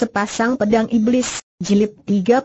Sepasang Pedang Iblis, Jilid 30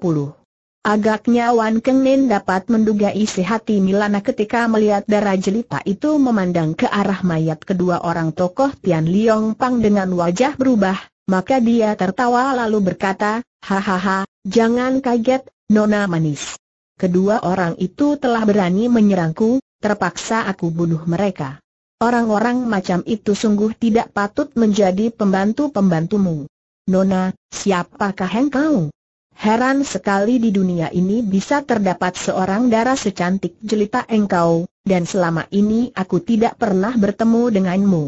Agaknya Wan Keng dapat menduga isi hati Milana ketika melihat darah jelita itu memandang ke arah mayat kedua orang tokoh Tian Liong Pang dengan wajah berubah, maka dia tertawa lalu berkata, Hahaha, jangan kaget, Nona Manis. Kedua orang itu telah berani menyerangku, terpaksa aku bunuh mereka. Orang-orang macam itu sungguh tidak patut menjadi pembantu-pembantumu. Nona, siapakah engkau? Heran sekali di dunia ini bisa terdapat seorang darah secantik jelita engkau, dan selama ini aku tidak pernah bertemu denganmu.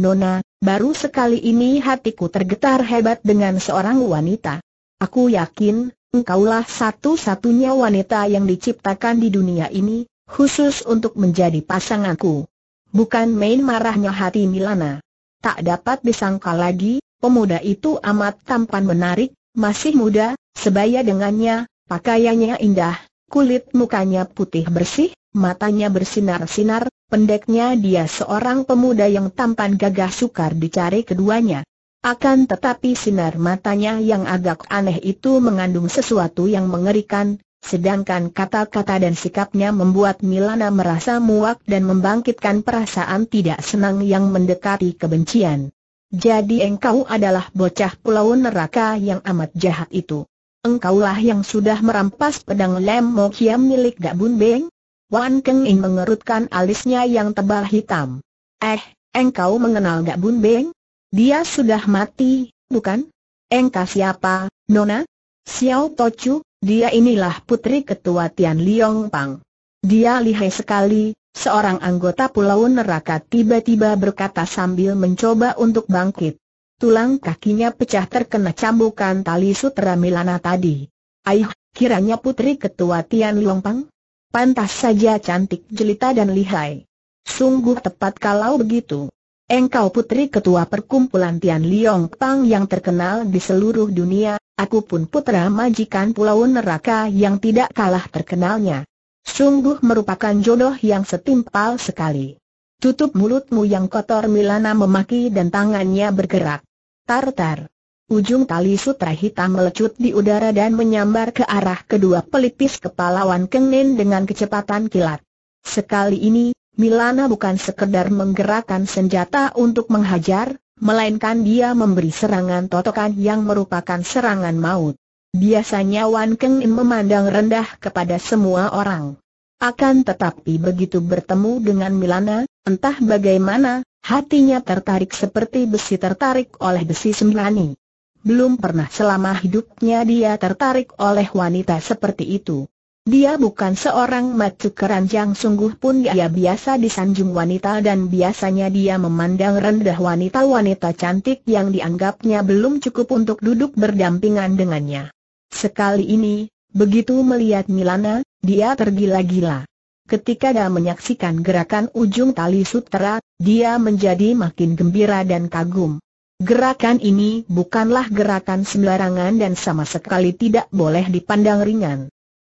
Nona, baru sekali ini hatiku tergetar hebat dengan seorang wanita. Aku yakin, engkaulah satu-satunya wanita yang diciptakan di dunia ini, khusus untuk menjadi pasanganku. Bukan main marahnya hati Milana. Tak dapat disangka lagi, Pemuda itu amat tampan menarik, masih muda, sebaya dengannya, pakaiannya indah, kulit mukanya putih bersih, matanya bersinar-sinar, pendeknya dia seorang pemuda yang tampan gagah sukar dicari keduanya. Akan tetapi sinar matanya yang agak aneh itu mengandung sesuatu yang mengerikan, sedangkan kata-kata dan sikapnya membuat Milana merasa muak dan membangkitkan perasaan tidak senang yang mendekati kebencian. Jadi engkau adalah bocah pulau neraka yang amat jahat itu. Engkaulah yang sudah merampas pedang Lem Mo milik Gabun Beng? Wan Keng In mengerutkan alisnya yang tebal hitam. Eh, engkau mengenal Bun Beng? Dia sudah mati, bukan? Engkau siapa, Nona? Xiao Tochu, dia inilah putri ketua Tian Liong Pang. Dia lihai sekali, Seorang anggota Pulau Neraka tiba-tiba berkata sambil mencoba untuk bangkit. Tulang kakinya pecah terkena cambukan tali sutra Milana tadi. Aih, kiranya putri ketua Tian Longpang? Pantas saja cantik jelita dan lihai. Sungguh tepat kalau begitu. Engkau putri ketua perkumpulan Tian Liong Pang yang terkenal di seluruh dunia, aku pun putra majikan Pulau Neraka yang tidak kalah terkenalnya. Sungguh merupakan jodoh yang setimpal sekali. Tutup mulutmu yang kotor Milana memaki dan tangannya bergerak. Tartar. Ujung tali sutra hitam melecut di udara dan menyambar ke arah kedua pelipis kepala Wan Kengen dengan kecepatan kilat. Sekali ini, Milana bukan sekedar menggerakkan senjata untuk menghajar, melainkan dia memberi serangan totokan yang merupakan serangan maut. Biasanya Wan Keng memandang rendah kepada semua orang. Akan tetapi begitu bertemu dengan Milana, entah bagaimana, hatinya tertarik seperti besi tertarik oleh besi sembrani. Belum pernah selama hidupnya dia tertarik oleh wanita seperti itu. Dia bukan seorang macu keranjang sungguh pun dia biasa disanjung wanita dan biasanya dia memandang rendah wanita-wanita cantik yang dianggapnya belum cukup untuk duduk berdampingan dengannya. Sekali ini, begitu melihat Milana, dia tergila-gila. Ketika dia menyaksikan gerakan ujung tali sutera, dia menjadi makin gembira dan kagum. Gerakan ini bukanlah gerakan sembarangan dan sama sekali tidak boleh dipandang ringan.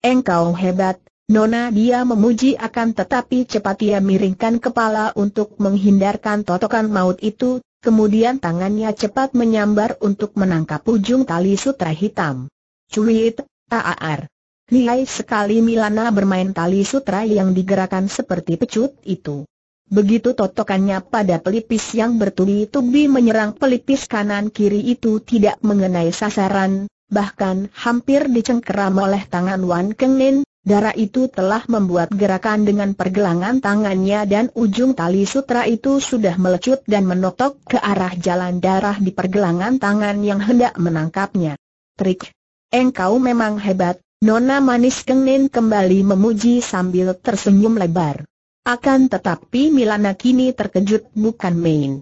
Engkau hebat, Nona dia memuji akan tetapi cepat ia miringkan kepala untuk menghindarkan totokan maut itu, kemudian tangannya cepat menyambar untuk menangkap ujung tali sutra hitam. Cuit, taar. Lihai sekali Milana bermain tali sutra yang digerakkan seperti pecut itu. Begitu totokannya pada pelipis yang bertubi-tubi menyerang pelipis kanan-kiri itu tidak mengenai sasaran, bahkan hampir dicengkeram oleh tangan Wan Kengin, darah itu telah membuat gerakan dengan pergelangan tangannya dan ujung tali sutra itu sudah melecut dan menotok ke arah jalan darah di pergelangan tangan yang hendak menangkapnya. Trik, Engkau memang hebat, Nona Manis Kengnin kembali memuji sambil tersenyum lebar. Akan tetapi Milana kini terkejut bukan main.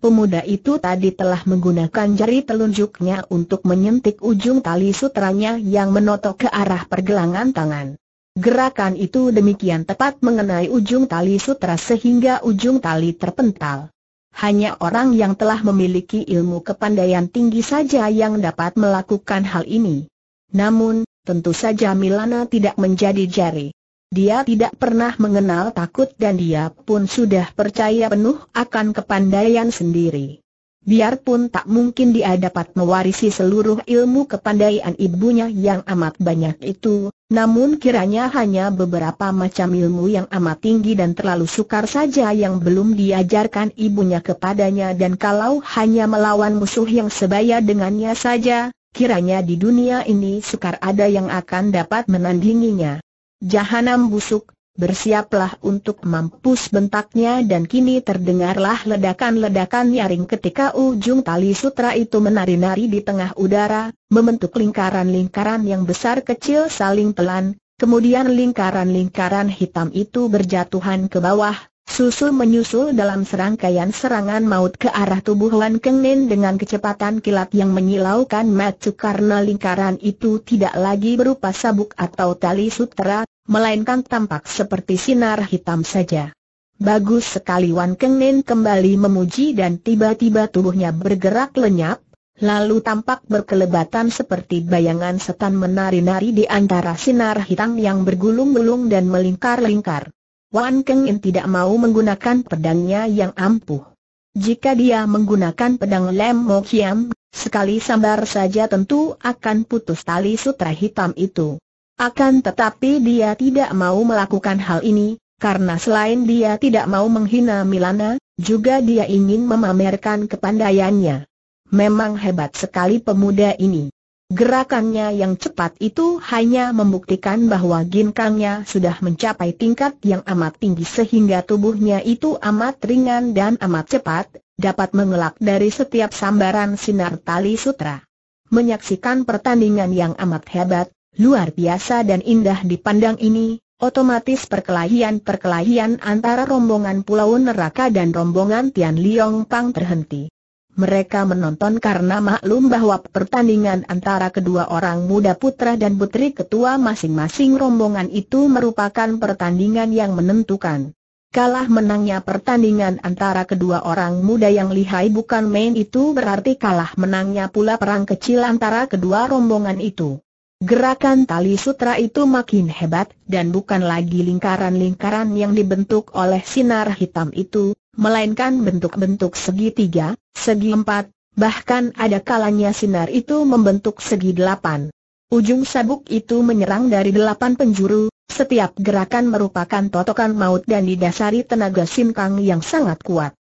Pemuda itu tadi telah menggunakan jari telunjuknya untuk menyentik ujung tali sutranya yang menotok ke arah pergelangan tangan. Gerakan itu demikian tepat mengenai ujung tali sutra sehingga ujung tali terpental. Hanya orang yang telah memiliki ilmu kepandaian tinggi saja yang dapat melakukan hal ini. Namun, tentu saja Milana tidak menjadi jari. Dia tidak pernah mengenal takut dan dia pun sudah percaya penuh akan kepandaian sendiri. Biarpun tak mungkin dia dapat mewarisi seluruh ilmu kepandaian ibunya yang amat banyak itu, namun kiranya hanya beberapa macam ilmu yang amat tinggi dan terlalu sukar saja yang belum diajarkan ibunya kepadanya dan kalau hanya melawan musuh yang sebaya dengannya saja, kiranya di dunia ini sukar ada yang akan dapat menandinginya. Jahanam busuk, bersiaplah untuk mampus bentaknya dan kini terdengarlah ledakan-ledakan nyaring ketika ujung tali sutra itu menari-nari di tengah udara, membentuk lingkaran-lingkaran yang besar kecil saling pelan, kemudian lingkaran-lingkaran hitam itu berjatuhan ke bawah, susul menyusul dalam serangkaian serangan maut ke arah tubuh Wan Keng Nen dengan kecepatan kilat yang menyilaukan mata karena lingkaran itu tidak lagi berupa sabuk atau tali sutera, melainkan tampak seperti sinar hitam saja. Bagus sekali Wan Keng Nen kembali memuji dan tiba-tiba tubuhnya bergerak lenyap, lalu tampak berkelebatan seperti bayangan setan menari-nari di antara sinar hitam yang bergulung-gulung dan melingkar-lingkar. Wan In tidak mau menggunakan pedangnya yang ampuh. Jika dia menggunakan pedang Lem Mo Kiam, sekali sambar saja tentu akan putus tali sutra hitam itu. Akan tetapi dia tidak mau melakukan hal ini, karena selain dia tidak mau menghina Milana, juga dia ingin memamerkan kepandaiannya. Memang hebat sekali pemuda ini. Gerakannya yang cepat itu hanya membuktikan bahwa ginkangnya sudah mencapai tingkat yang amat tinggi sehingga tubuhnya itu amat ringan dan amat cepat, dapat mengelak dari setiap sambaran sinar tali sutra. Menyaksikan pertandingan yang amat hebat, luar biasa dan indah dipandang ini, otomatis perkelahian-perkelahian antara rombongan Pulau Neraka dan rombongan Tian Liong Pang terhenti. Mereka menonton karena maklum bahwa pertandingan antara kedua orang muda putra dan putri ketua masing-masing rombongan itu merupakan pertandingan yang menentukan. Kalah menangnya pertandingan antara kedua orang muda yang lihai bukan main itu berarti kalah menangnya pula perang kecil antara kedua rombongan itu. Gerakan tali sutra itu makin hebat, dan bukan lagi lingkaran-lingkaran yang dibentuk oleh sinar hitam itu, melainkan bentuk-bentuk segitiga, segi empat, bahkan ada kalanya sinar itu membentuk segi delapan. Ujung sabuk itu menyerang dari delapan penjuru, setiap gerakan merupakan totokan maut dan didasari tenaga sinkang yang sangat kuat.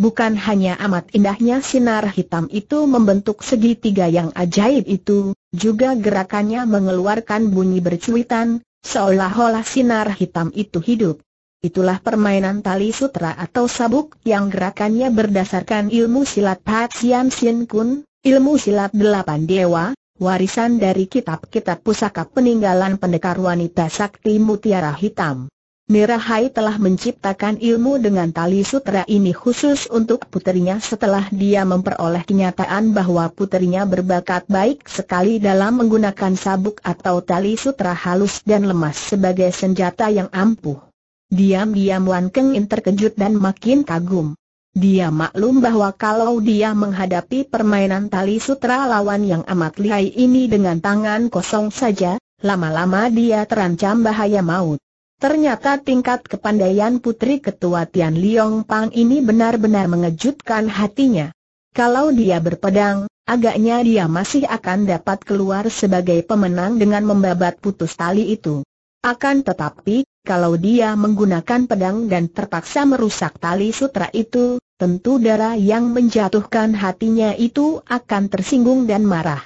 Bukan hanya amat indahnya sinar hitam itu membentuk segitiga yang ajaib itu, juga gerakannya mengeluarkan bunyi bercuitan, seolah-olah sinar hitam itu hidup. Itulah permainan tali sutra atau sabuk yang gerakannya berdasarkan ilmu silat Pat Siam Sien Kun, ilmu silat delapan dewa, warisan dari kitab-kitab pusaka peninggalan pendekar wanita sakti mutiara hitam. Mirahai telah menciptakan ilmu dengan tali sutra ini khusus untuk puterinya setelah dia memperoleh kenyataan bahwa puterinya berbakat baik sekali dalam menggunakan sabuk atau tali sutra halus dan lemas sebagai senjata yang ampuh. Diam-diam Wan Keng In terkejut dan makin kagum. Dia maklum bahwa kalau dia menghadapi permainan tali sutra lawan yang amat lihai ini dengan tangan kosong saja, lama-lama dia terancam bahaya maut. Ternyata tingkat kepandaian putri ketua Tian Liong Pang ini benar-benar mengejutkan hatinya. Kalau dia berpedang, agaknya dia masih akan dapat keluar sebagai pemenang dengan membabat putus tali itu. Akan tetapi, kalau dia menggunakan pedang dan terpaksa merusak tali sutra itu, tentu darah yang menjatuhkan hatinya itu akan tersinggung dan marah.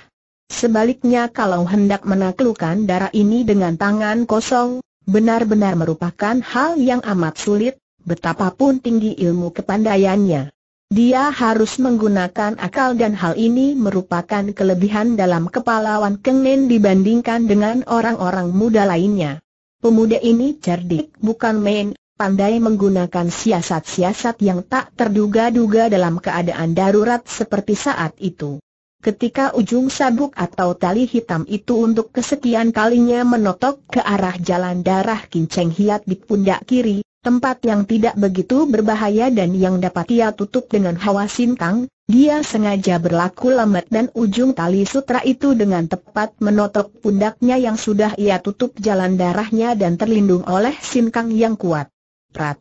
Sebaliknya kalau hendak menaklukkan darah ini dengan tangan kosong, benar-benar merupakan hal yang amat sulit, betapapun tinggi ilmu kepandaiannya. Dia harus menggunakan akal dan hal ini merupakan kelebihan dalam kepahlawan kengen dibandingkan dengan orang-orang muda lainnya. Pemuda ini cerdik bukan main, pandai menggunakan siasat-siasat yang tak terduga-duga dalam keadaan darurat seperti saat itu. Ketika ujung sabuk atau tali hitam itu untuk kesekian kalinya menotok ke arah jalan darah kinceng hiat di pundak kiri, tempat yang tidak begitu berbahaya dan yang dapat ia tutup dengan hawa sintang, dia sengaja berlaku lambat dan ujung tali sutra itu dengan tepat menotok pundaknya yang sudah ia tutup jalan darahnya dan terlindung oleh sinkang yang kuat. Prat.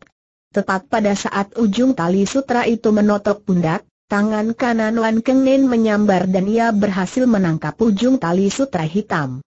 Tepat pada saat ujung tali sutra itu menotok pundak, tangan kanan Wan Kengnen menyambar dan ia berhasil menangkap ujung tali sutra hitam.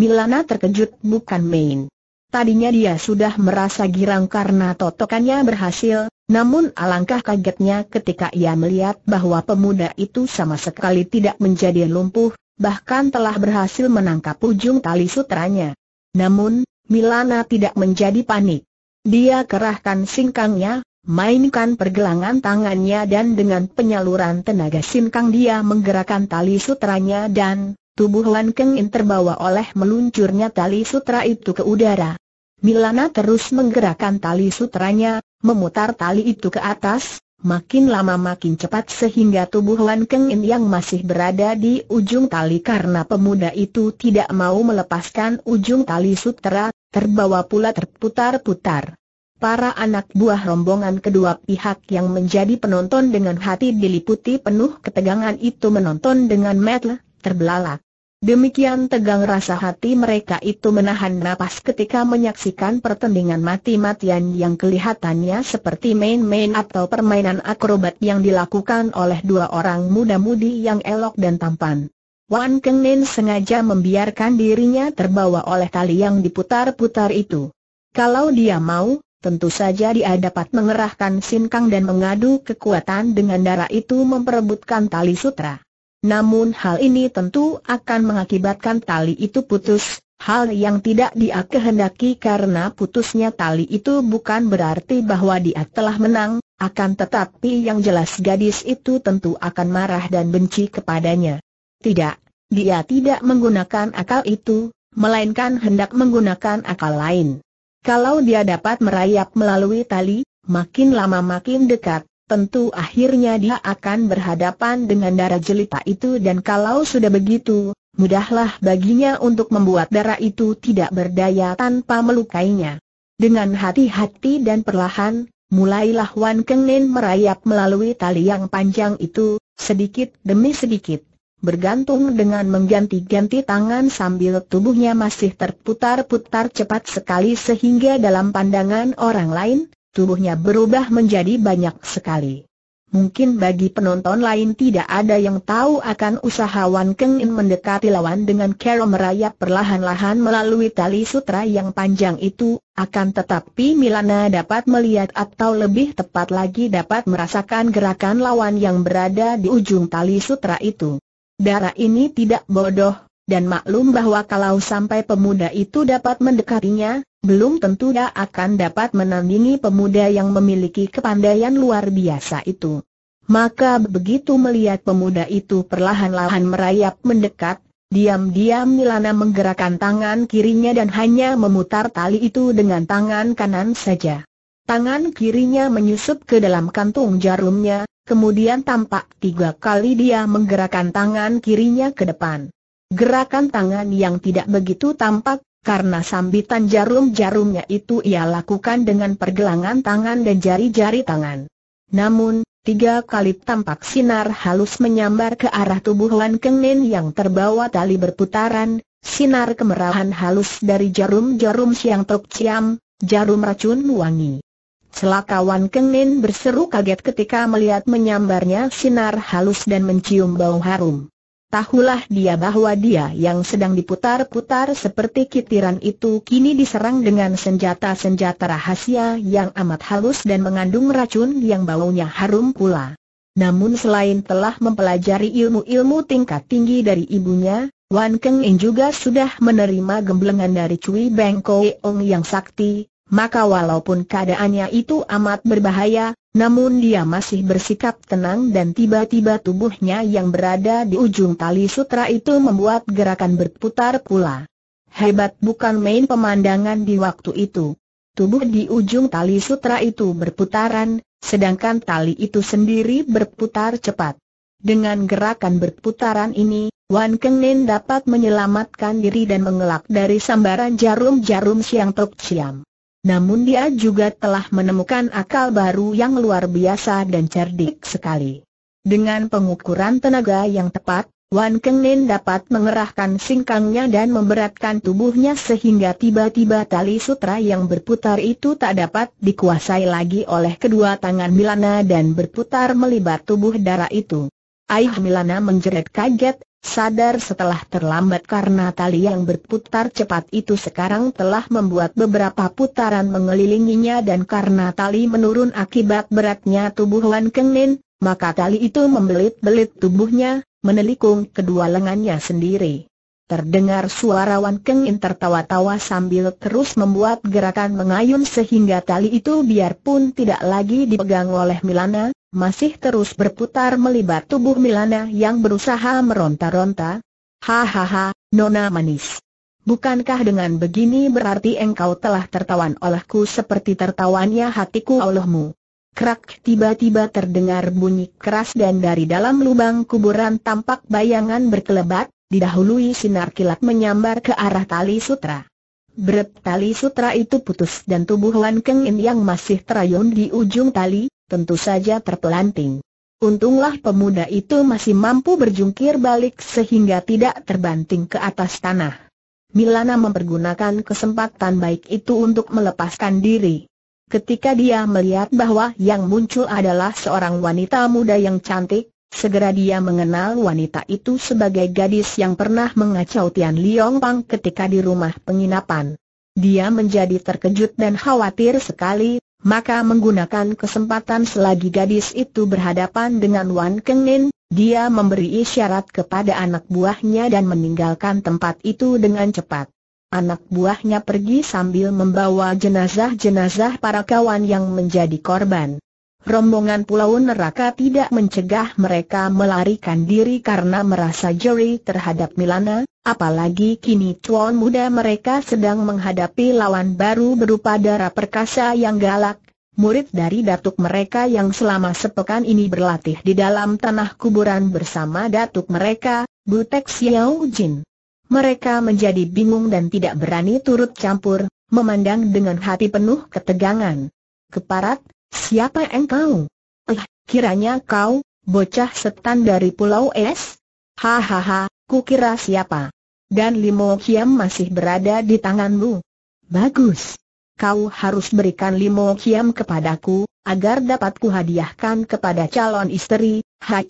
Milana terkejut bukan main. Tadinya dia sudah merasa girang karena totokannya berhasil, namun alangkah kagetnya ketika ia melihat bahwa pemuda itu sama sekali tidak menjadi lumpuh, bahkan telah berhasil menangkap ujung tali sutranya. Namun, Milana tidak menjadi panik. Dia kerahkan singkangnya, mainkan pergelangan tangannya dan dengan penyaluran tenaga singkang dia menggerakkan tali sutranya dan Tubuh Wan In terbawa oleh meluncurnya tali sutra itu ke udara. Milana terus menggerakkan tali sutranya, memutar tali itu ke atas, makin lama makin cepat sehingga tubuh Wan Keng yang masih berada di ujung tali karena pemuda itu tidak mau melepaskan ujung tali sutra, terbawa pula terputar-putar. Para anak buah rombongan kedua pihak yang menjadi penonton dengan hati diliputi penuh ketegangan itu menonton dengan metel, terbelalak. Demikian tegang rasa hati mereka itu menahan napas ketika menyaksikan pertandingan mati-matian yang kelihatannya seperti main-main atau permainan akrobat yang dilakukan oleh dua orang muda-mudi yang elok dan tampan. Wan Keng Nen sengaja membiarkan dirinya terbawa oleh tali yang diputar-putar itu. Kalau dia mau, tentu saja dia dapat mengerahkan sinkang dan mengadu kekuatan dengan darah itu memperebutkan tali sutra. Namun hal ini tentu akan mengakibatkan tali itu putus, hal yang tidak dia kehendaki karena putusnya tali itu bukan berarti bahwa dia telah menang, akan tetapi yang jelas gadis itu tentu akan marah dan benci kepadanya. Tidak, dia tidak menggunakan akal itu, melainkan hendak menggunakan akal lain. Kalau dia dapat merayap melalui tali, makin lama makin dekat, tentu akhirnya dia akan berhadapan dengan darah jelita itu dan kalau sudah begitu, mudahlah baginya untuk membuat darah itu tidak berdaya tanpa melukainya. Dengan hati-hati dan perlahan, mulailah Wan Kengin merayap melalui tali yang panjang itu, sedikit demi sedikit. Bergantung dengan mengganti-ganti tangan sambil tubuhnya masih terputar-putar cepat sekali sehingga dalam pandangan orang lain, tubuhnya berubah menjadi banyak sekali. Mungkin bagi penonton lain tidak ada yang tahu akan usaha Wan Keng In mendekati lawan dengan kero merayap perlahan-lahan melalui tali sutra yang panjang itu, akan tetapi Milana dapat melihat atau lebih tepat lagi dapat merasakan gerakan lawan yang berada di ujung tali sutra itu. Darah ini tidak bodoh, dan maklum bahwa kalau sampai pemuda itu dapat mendekatinya, belum tentu dia akan dapat menandingi pemuda yang memiliki kepandaian luar biasa itu. Maka begitu melihat pemuda itu perlahan-lahan merayap mendekat, diam-diam Milana menggerakkan tangan kirinya dan hanya memutar tali itu dengan tangan kanan saja. Tangan kirinya menyusup ke dalam kantung jarumnya, kemudian tampak tiga kali dia menggerakkan tangan kirinya ke depan. Gerakan tangan yang tidak begitu tampak, karena sambitan jarum-jarumnya itu ia lakukan dengan pergelangan tangan dan jari-jari tangan. Namun, tiga kali tampak sinar halus menyambar ke arah tubuh Wan Keng yang terbawa tali berputaran, sinar kemerahan halus dari jarum-jarum siang tok ciam, jarum racun wangi. Selakawan Wan Keng Nen berseru kaget ketika melihat menyambarnya sinar halus dan mencium bau harum. Tahulah dia bahwa dia yang sedang diputar-putar seperti kitiran itu kini diserang dengan senjata-senjata rahasia yang amat halus dan mengandung racun yang baunya harum pula. Namun selain telah mempelajari ilmu-ilmu tingkat tinggi dari ibunya, Wan Keng In juga sudah menerima gemblengan dari Cui Beng Koe Ong yang sakti, maka walaupun keadaannya itu amat berbahaya, namun dia masih bersikap tenang dan tiba-tiba tubuhnya yang berada di ujung tali sutra itu membuat gerakan berputar pula. Hebat bukan main pemandangan di waktu itu. Tubuh di ujung tali sutra itu berputaran, sedangkan tali itu sendiri berputar cepat. Dengan gerakan berputaran ini, Wan Keng dapat menyelamatkan diri dan mengelak dari sambaran jarum-jarum Siang Tok Siam namun dia juga telah menemukan akal baru yang luar biasa dan cerdik sekali. Dengan pengukuran tenaga yang tepat, Wan Kengnen dapat mengerahkan singkangnya dan memberatkan tubuhnya sehingga tiba-tiba tali sutra yang berputar itu tak dapat dikuasai lagi oleh kedua tangan Milana dan berputar melibat tubuh darah itu. Ayah Milana menjerit kaget, Sadar setelah terlambat karena tali yang berputar cepat itu sekarang telah membuat beberapa putaran mengelilinginya dan karena tali menurun akibat beratnya tubuh Wan Kengnin, maka tali itu membelit-belit tubuhnya, menelikung kedua lengannya sendiri. Terdengar suara Wan Kengin tertawa-tawa sambil terus membuat gerakan mengayun sehingga tali itu biarpun tidak lagi dipegang oleh Milana, masih terus berputar melibat tubuh Milana yang berusaha meronta-ronta. Hahaha, nona manis. Bukankah dengan begini berarti engkau telah tertawan olehku seperti tertawannya hatiku Allahmu. Krak tiba-tiba terdengar bunyi keras dan dari dalam lubang kuburan tampak bayangan berkelebat, didahului sinar kilat menyambar ke arah tali sutra. Berat tali sutra itu putus dan tubuh Wan Keng In yang masih terayun di ujung tali, tentu saja terpelanting. Untunglah pemuda itu masih mampu berjungkir balik sehingga tidak terbanting ke atas tanah. Milana mempergunakan kesempatan baik itu untuk melepaskan diri. Ketika dia melihat bahwa yang muncul adalah seorang wanita muda yang cantik, segera dia mengenal wanita itu sebagai gadis yang pernah mengacau Tian Liong Pang ketika di rumah penginapan. Dia menjadi terkejut dan khawatir sekali, maka menggunakan kesempatan selagi gadis itu berhadapan dengan Wan Kengin, dia memberi isyarat kepada anak buahnya dan meninggalkan tempat itu dengan cepat. Anak buahnya pergi sambil membawa jenazah-jenazah para kawan yang menjadi korban rombongan pulau neraka tidak mencegah mereka melarikan diri karena merasa jeri terhadap Milana, apalagi kini tuan muda mereka sedang menghadapi lawan baru berupa darah perkasa yang galak, murid dari datuk mereka yang selama sepekan ini berlatih di dalam tanah kuburan bersama datuk mereka, Butek Xiao Jin. Mereka menjadi bingung dan tidak berani turut campur, memandang dengan hati penuh ketegangan. Keparat, Siapa engkau? Eh, kiranya kau, bocah setan dari Pulau Es? Hahaha, ku kira siapa? Dan Limo Kiam masih berada di tanganmu. Bagus. Kau harus berikan Limo Kiam kepadaku, agar dapat kuhadiahkan kepada calon istri, Hai.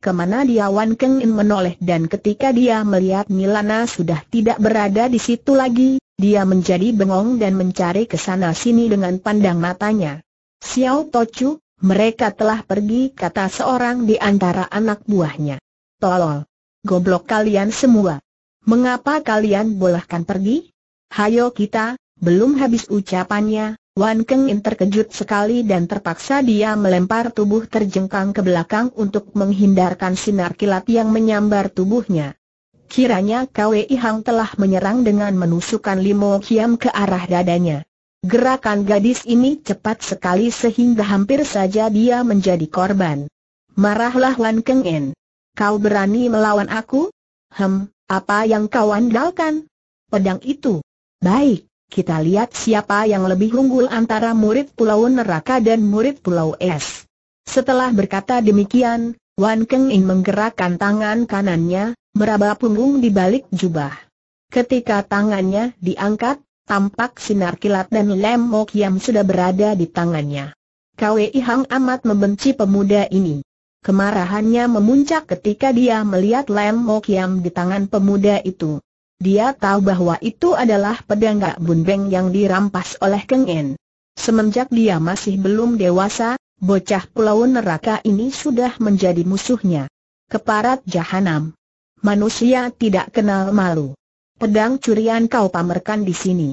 Kemana dia Wan Keng In menoleh dan ketika dia melihat Milana sudah tidak berada di situ lagi, dia menjadi bengong dan mencari ke sana-sini dengan pandang matanya. Xiao Tochu, mereka telah pergi kata seorang di antara anak buahnya. Tolol. Goblok kalian semua. Mengapa kalian bolehkan pergi? Hayo kita, belum habis ucapannya, Wan Keng In terkejut sekali dan terpaksa dia melempar tubuh terjengkang ke belakang untuk menghindarkan sinar kilat yang menyambar tubuhnya. Kiranya Kwei Hang telah menyerang dengan menusukkan limo kiam ke arah dadanya. Gerakan gadis ini cepat sekali sehingga hampir saja dia menjadi korban. Marahlah Wan Keng En. Kau berani melawan aku? Hem, apa yang kau andalkan? Pedang itu. Baik, kita lihat siapa yang lebih unggul antara murid Pulau Neraka dan murid Pulau Es. Setelah berkata demikian, Wan Keng In menggerakkan tangan kanannya, meraba punggung di balik jubah. Ketika tangannya diangkat, tampak sinar kilat dan lem mok Yam sudah berada di tangannya. Kwei Hang amat membenci pemuda ini. Kemarahannya memuncak ketika dia melihat lem mok Yam di tangan pemuda itu. Dia tahu bahwa itu adalah pedang Gak Bunbeng yang dirampas oleh Keng En. Semenjak dia masih belum dewasa, bocah pulau neraka ini sudah menjadi musuhnya. Keparat Jahanam manusia tidak kenal malu. Pedang curian kau pamerkan di sini.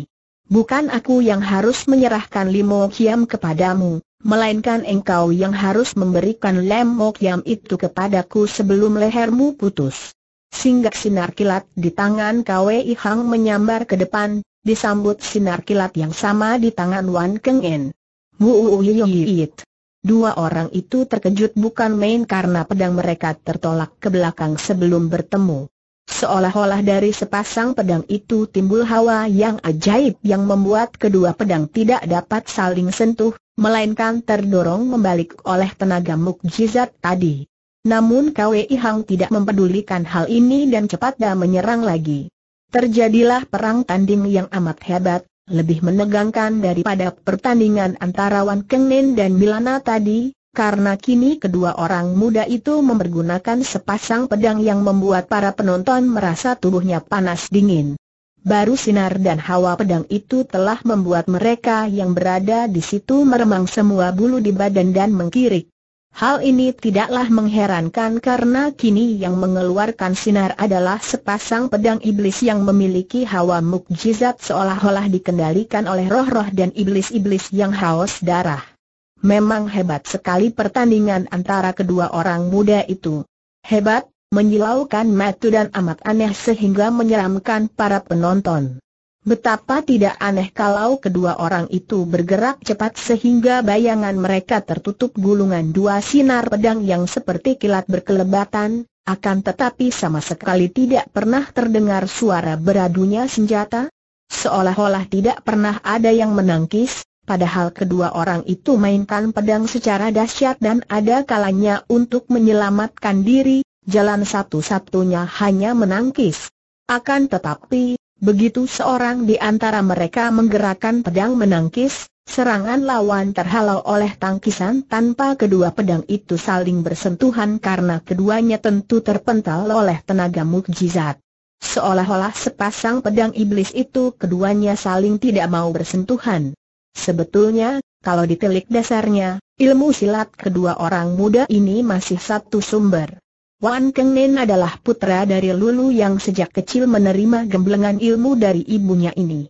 Bukan aku yang harus menyerahkan Limo Kiam kepadamu, melainkan engkau yang harus memberikan Limo Kiam itu kepadaku sebelum lehermu putus. Singgah sinar kilat di tangan Kwei Hang menyambar ke depan, disambut sinar kilat yang sama di tangan Wan Keng En. Mu Dua orang itu terkejut bukan main karena pedang mereka tertolak ke belakang sebelum bertemu. Seolah-olah dari sepasang pedang itu timbul hawa yang ajaib yang membuat kedua pedang tidak dapat saling sentuh, melainkan terdorong membalik oleh tenaga mukjizat tadi. Namun Kwei Hang tidak mempedulikan hal ini dan cepatnya menyerang lagi. Terjadilah perang tanding yang amat hebat, lebih menegangkan daripada pertandingan antara Wan Kengnen dan Milana tadi, karena kini kedua orang muda itu mempergunakan sepasang pedang yang membuat para penonton merasa tubuhnya panas dingin. Baru sinar dan hawa pedang itu telah membuat mereka yang berada di situ meremang semua bulu di badan dan mengkirik. Hal ini tidaklah mengherankan karena kini yang mengeluarkan sinar adalah sepasang pedang iblis yang memiliki hawa mukjizat seolah-olah dikendalikan oleh roh-roh dan iblis-iblis yang haus darah. Memang hebat sekali pertandingan antara kedua orang muda itu. Hebat, menyilaukan mata dan amat aneh sehingga menyeramkan para penonton. Betapa tidak aneh kalau kedua orang itu bergerak cepat sehingga bayangan mereka tertutup gulungan dua sinar pedang yang seperti kilat berkelebatan, akan tetapi sama sekali tidak pernah terdengar suara beradunya senjata. Seolah-olah tidak pernah ada yang menangkis, padahal kedua orang itu mainkan pedang secara dahsyat dan ada kalanya untuk menyelamatkan diri, jalan satu-satunya hanya menangkis. Akan tetapi, Begitu seorang di antara mereka menggerakkan pedang menangkis, serangan lawan terhalau oleh tangkisan tanpa kedua pedang itu saling bersentuhan karena keduanya tentu terpental oleh tenaga mukjizat. Seolah-olah sepasang pedang iblis itu keduanya saling tidak mau bersentuhan. Sebetulnya, kalau ditelik dasarnya, ilmu silat kedua orang muda ini masih satu sumber. Wan Kengnen adalah putra dari Lulu yang sejak kecil menerima gemblengan ilmu dari ibunya ini.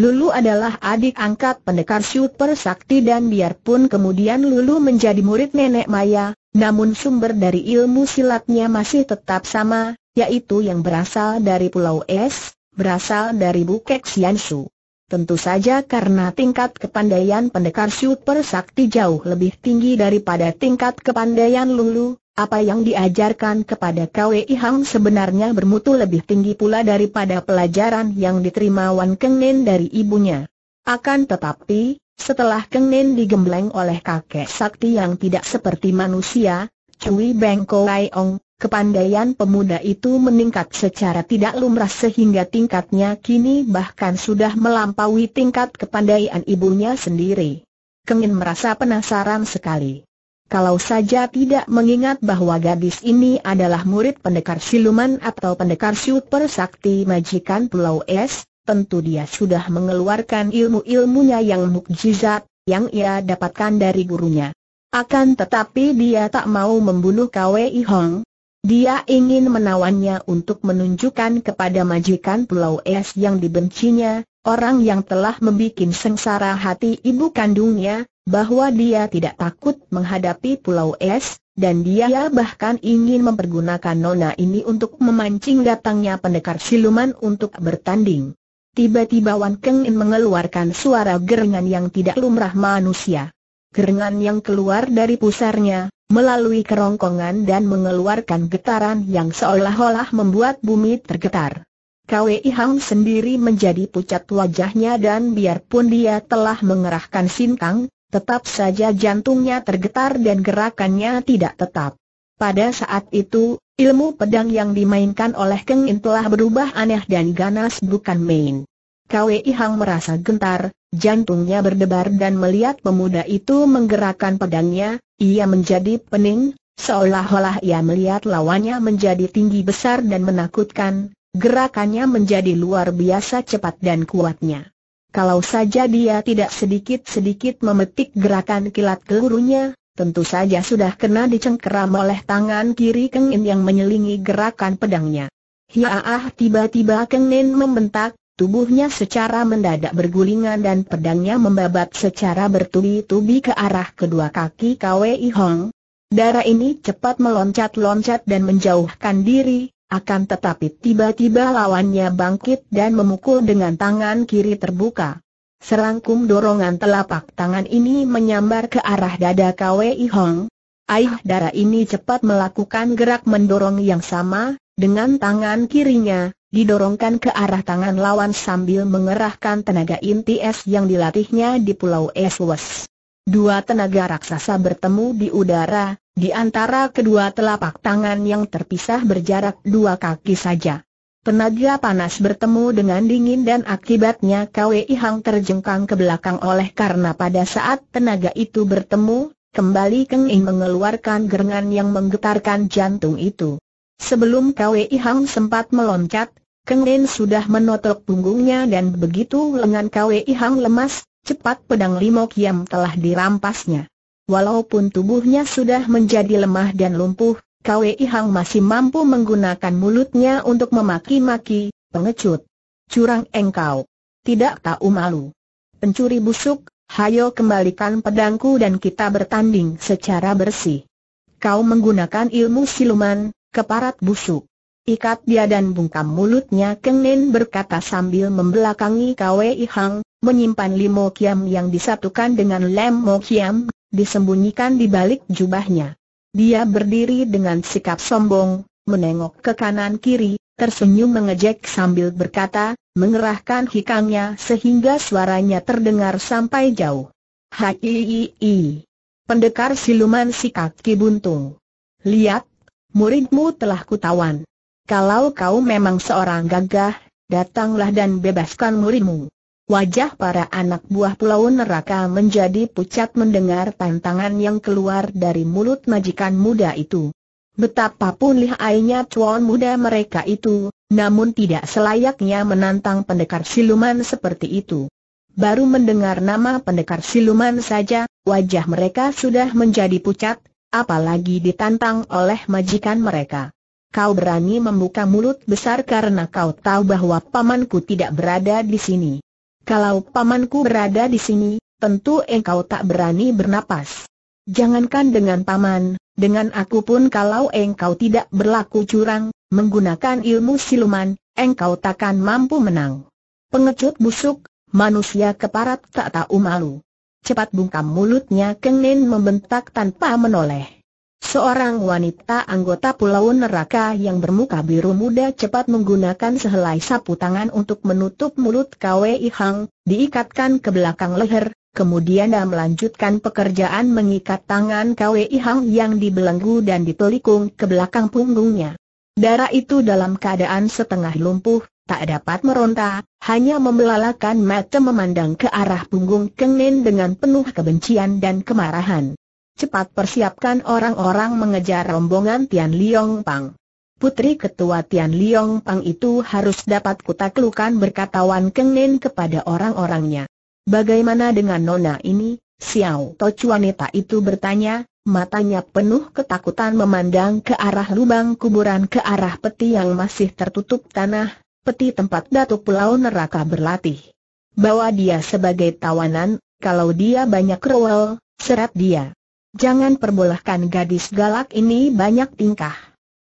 Lulu adalah adik angkat pendekar super sakti dan biarpun kemudian Lulu menjadi murid nenek Maya, namun sumber dari ilmu silatnya masih tetap sama, yaitu yang berasal dari Pulau Es, berasal dari Bukek Siansu. Tentu saja karena tingkat kepandaian pendekar super sakti jauh lebih tinggi daripada tingkat kepandaian Lulu, apa yang diajarkan kepada KWI Hang sebenarnya bermutu lebih tinggi pula daripada pelajaran yang diterima Wan Keng Nen dari ibunya. Akan tetapi, setelah Keng Nen digembleng oleh kakek sakti yang tidak seperti manusia, Cui Beng Kowai Ong, Kepandaian pemuda itu meningkat secara tidak lumrah sehingga tingkatnya kini bahkan sudah melampaui tingkat kepandaian ibunya sendiri. Kengin merasa penasaran sekali. Kalau saja tidak mengingat bahwa gadis ini adalah murid pendekar siluman atau pendekar super sakti majikan Pulau Es, tentu dia sudah mengeluarkan ilmu-ilmunya yang mukjizat, yang ia dapatkan dari gurunya. Akan tetapi dia tak mau membunuh Kwei Hong, dia ingin menawannya untuk menunjukkan kepada majikan Pulau Es yang dibencinya, orang yang telah membuat sengsara hati ibu kandungnya, bahwa dia tidak takut menghadapi Pulau Es, dan dia bahkan ingin mempergunakan nona ini untuk memancing datangnya pendekar siluman untuk bertanding. Tiba-tiba Wan Keng In mengeluarkan suara gerengan yang tidak lumrah manusia. Gerengan yang keluar dari pusarnya, melalui kerongkongan dan mengeluarkan getaran yang seolah-olah membuat bumi tergetar. Kwei Hang sendiri menjadi pucat wajahnya dan biarpun dia telah mengerahkan sintang, tetap saja jantungnya tergetar dan gerakannya tidak tetap. Pada saat itu, ilmu pedang yang dimainkan oleh Keng In telah berubah aneh dan ganas bukan main. Kwei Hang merasa gentar, jantungnya berdebar dan melihat pemuda itu menggerakkan pedangnya, ia menjadi pening, seolah-olah ia melihat lawannya menjadi tinggi besar dan menakutkan, gerakannya menjadi luar biasa cepat dan kuatnya. Kalau saja dia tidak sedikit-sedikit memetik gerakan kilat gelurunya, tentu saja sudah kena dicengkeram oleh tangan kiri kengin yang menyelingi gerakan pedangnya. Hiaah tiba-tiba Keng membentak, Tubuhnya secara mendadak bergulingan dan pedangnya membabat secara bertubi-tubi ke arah kedua kaki Kwei Hong. Darah ini cepat meloncat-loncat dan menjauhkan diri, akan tetapi tiba-tiba lawannya bangkit dan memukul dengan tangan kiri terbuka. Serangkum dorongan telapak tangan ini menyambar ke arah dada Kwei Hong. Aih darah ini cepat melakukan gerak mendorong yang sama, dengan tangan kirinya, didorongkan ke arah tangan lawan sambil mengerahkan tenaga inti es yang dilatihnya di Pulau Eswes. Dua tenaga raksasa bertemu di udara, di antara kedua telapak tangan yang terpisah berjarak dua kaki saja. Tenaga panas bertemu dengan dingin dan akibatnya KWI Hang terjengkang ke belakang oleh karena pada saat tenaga itu bertemu, kembali Keng Ing mengeluarkan gerengan yang menggetarkan jantung itu. Sebelum KWI Hang sempat meloncat, Keng sudah menotok punggungnya dan begitu lengan Kwei Hang lemas, cepat pedang Limo Kiam telah dirampasnya. Walaupun tubuhnya sudah menjadi lemah dan lumpuh, Kwei Hang masih mampu menggunakan mulutnya untuk memaki-maki, pengecut. Curang engkau. Tidak tahu malu. Pencuri busuk, hayo kembalikan pedangku dan kita bertanding secara bersih. Kau menggunakan ilmu siluman, keparat busuk. Ikat dia dan bungkam mulutnya Keng Nen berkata sambil membelakangi Kwei Hang, menyimpan limo kiam yang disatukan dengan lem mo kiam, disembunyikan di balik jubahnya. Dia berdiri dengan sikap sombong, menengok ke kanan kiri, tersenyum mengejek sambil berkata, mengerahkan hikangnya sehingga suaranya terdengar sampai jauh. Hiiii, pendekar siluman si kaki buntung. Lihat, muridmu telah kutawan kalau kau memang seorang gagah, datanglah dan bebaskan murimu. Wajah para anak buah pulau neraka menjadi pucat mendengar tantangan yang keluar dari mulut majikan muda itu. Betapapun lihainya cuan muda mereka itu, namun tidak selayaknya menantang pendekar siluman seperti itu. Baru mendengar nama pendekar siluman saja, wajah mereka sudah menjadi pucat, apalagi ditantang oleh majikan mereka kau berani membuka mulut besar karena kau tahu bahwa pamanku tidak berada di sini. Kalau pamanku berada di sini, tentu engkau tak berani bernapas. Jangankan dengan paman, dengan aku pun kalau engkau tidak berlaku curang, menggunakan ilmu siluman, engkau takkan mampu menang. Pengecut busuk, manusia keparat tak tahu malu. Cepat bungkam mulutnya Keng membentak tanpa menoleh. Seorang wanita anggota Pulau Neraka yang bermuka biru muda cepat menggunakan sehelai sapu tangan untuk menutup mulut Kwe Hang, diikatkan ke belakang leher, kemudian dia melanjutkan pekerjaan mengikat tangan Kwe Hang yang dibelenggu dan ditelikung ke belakang punggungnya. Darah itu dalam keadaan setengah lumpuh, tak dapat meronta, hanya membelalakan mata memandang ke arah punggung Keng Nen dengan penuh kebencian dan kemarahan. Cepat persiapkan orang-orang mengejar rombongan Tian Liong Pang. Putri ketua Tian Liong Pang itu harus dapat kutaklukan berkata Wan Keng Nen kepada orang-orangnya. Bagaimana dengan nona ini? Xiao Tocu wanita itu bertanya, matanya penuh ketakutan memandang ke arah lubang kuburan ke arah peti yang masih tertutup tanah, peti tempat Datuk Pulau Neraka berlatih. Bawa dia sebagai tawanan, kalau dia banyak rewel, serat dia. Jangan perbolehkan gadis galak ini banyak tingkah.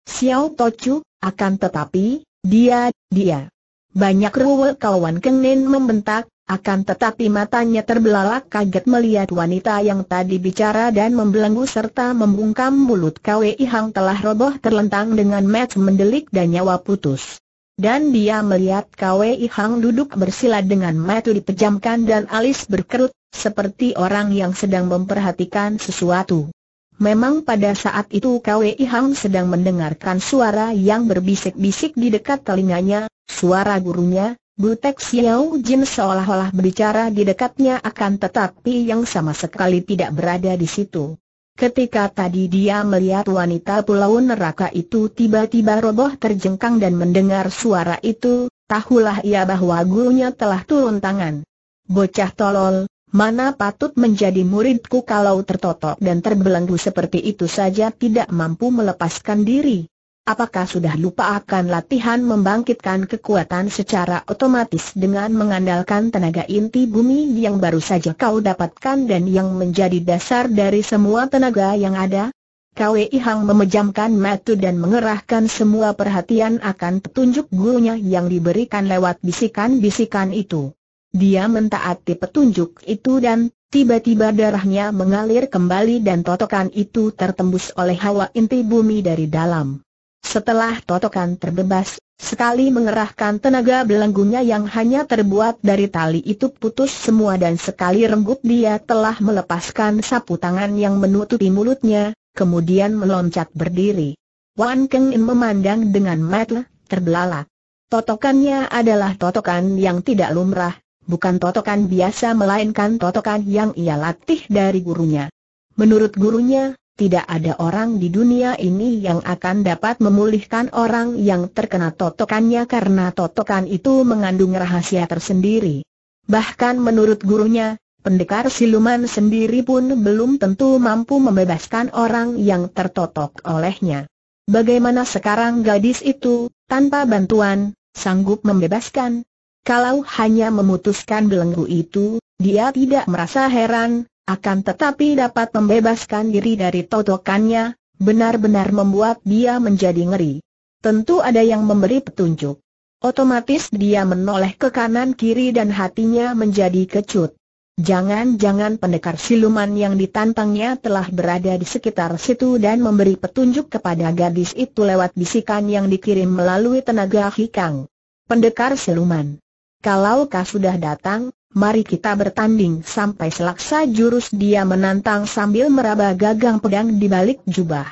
Xiao Tochu, akan tetapi, dia, dia. Banyak ruwe kawan Kenin membentak, akan tetapi matanya terbelalak kaget melihat wanita yang tadi bicara dan membelenggu serta membungkam mulut Kwei Hang telah roboh terlentang dengan match mendelik dan nyawa putus. Dan dia melihat Kwei Hang duduk bersila dengan mata dipejamkan dan alis berkerut, seperti orang yang sedang memperhatikan sesuatu. Memang pada saat itu Kwei Hang sedang mendengarkan suara yang berbisik-bisik di dekat telinganya, suara gurunya, Butek Xiao Jin seolah-olah berbicara di dekatnya akan tetapi yang sama sekali tidak berada di situ. Ketika tadi dia melihat wanita pulau neraka itu tiba-tiba roboh terjengkang dan mendengar suara itu, tahulah ia bahwa gurunya telah turun tangan. Bocah tolol, mana patut menjadi muridku kalau tertotok dan terbelenggu seperti itu saja tidak mampu melepaskan diri apakah sudah lupa akan latihan membangkitkan kekuatan secara otomatis dengan mengandalkan tenaga inti bumi yang baru saja kau dapatkan dan yang menjadi dasar dari semua tenaga yang ada? Kwei Hang memejamkan mata dan mengerahkan semua perhatian akan petunjuk gurunya yang diberikan lewat bisikan-bisikan itu. Dia mentaati petunjuk itu dan tiba-tiba darahnya mengalir kembali dan totokan itu tertembus oleh hawa inti bumi dari dalam. Setelah totokan terbebas, sekali mengerahkan tenaga belenggunya yang hanya terbuat dari tali itu putus semua dan sekali renggut dia telah melepaskan sapu tangan yang menutupi mulutnya, kemudian meloncat berdiri. Wan Keng In memandang dengan mata terbelalak. Totokannya adalah totokan yang tidak lumrah, bukan totokan biasa melainkan totokan yang ia latih dari gurunya. Menurut gurunya, tidak ada orang di dunia ini yang akan dapat memulihkan orang yang terkena totokannya karena totokan itu mengandung rahasia tersendiri. Bahkan menurut gurunya, pendekar siluman sendiri pun belum tentu mampu membebaskan orang yang tertotok olehnya. Bagaimana sekarang gadis itu, tanpa bantuan, sanggup membebaskan? Kalau hanya memutuskan belenggu itu, dia tidak merasa heran, akan tetapi dapat membebaskan diri dari totokannya, benar-benar membuat dia menjadi ngeri. Tentu ada yang memberi petunjuk. Otomatis dia menoleh ke kanan kiri dan hatinya menjadi kecut. Jangan-jangan pendekar siluman yang ditantangnya telah berada di sekitar situ dan memberi petunjuk kepada gadis itu lewat bisikan yang dikirim melalui tenaga hikang. Pendekar siluman. Kalau kau sudah datang, mari kita bertanding sampai selaksa jurus dia menantang sambil meraba gagang pedang di balik jubah.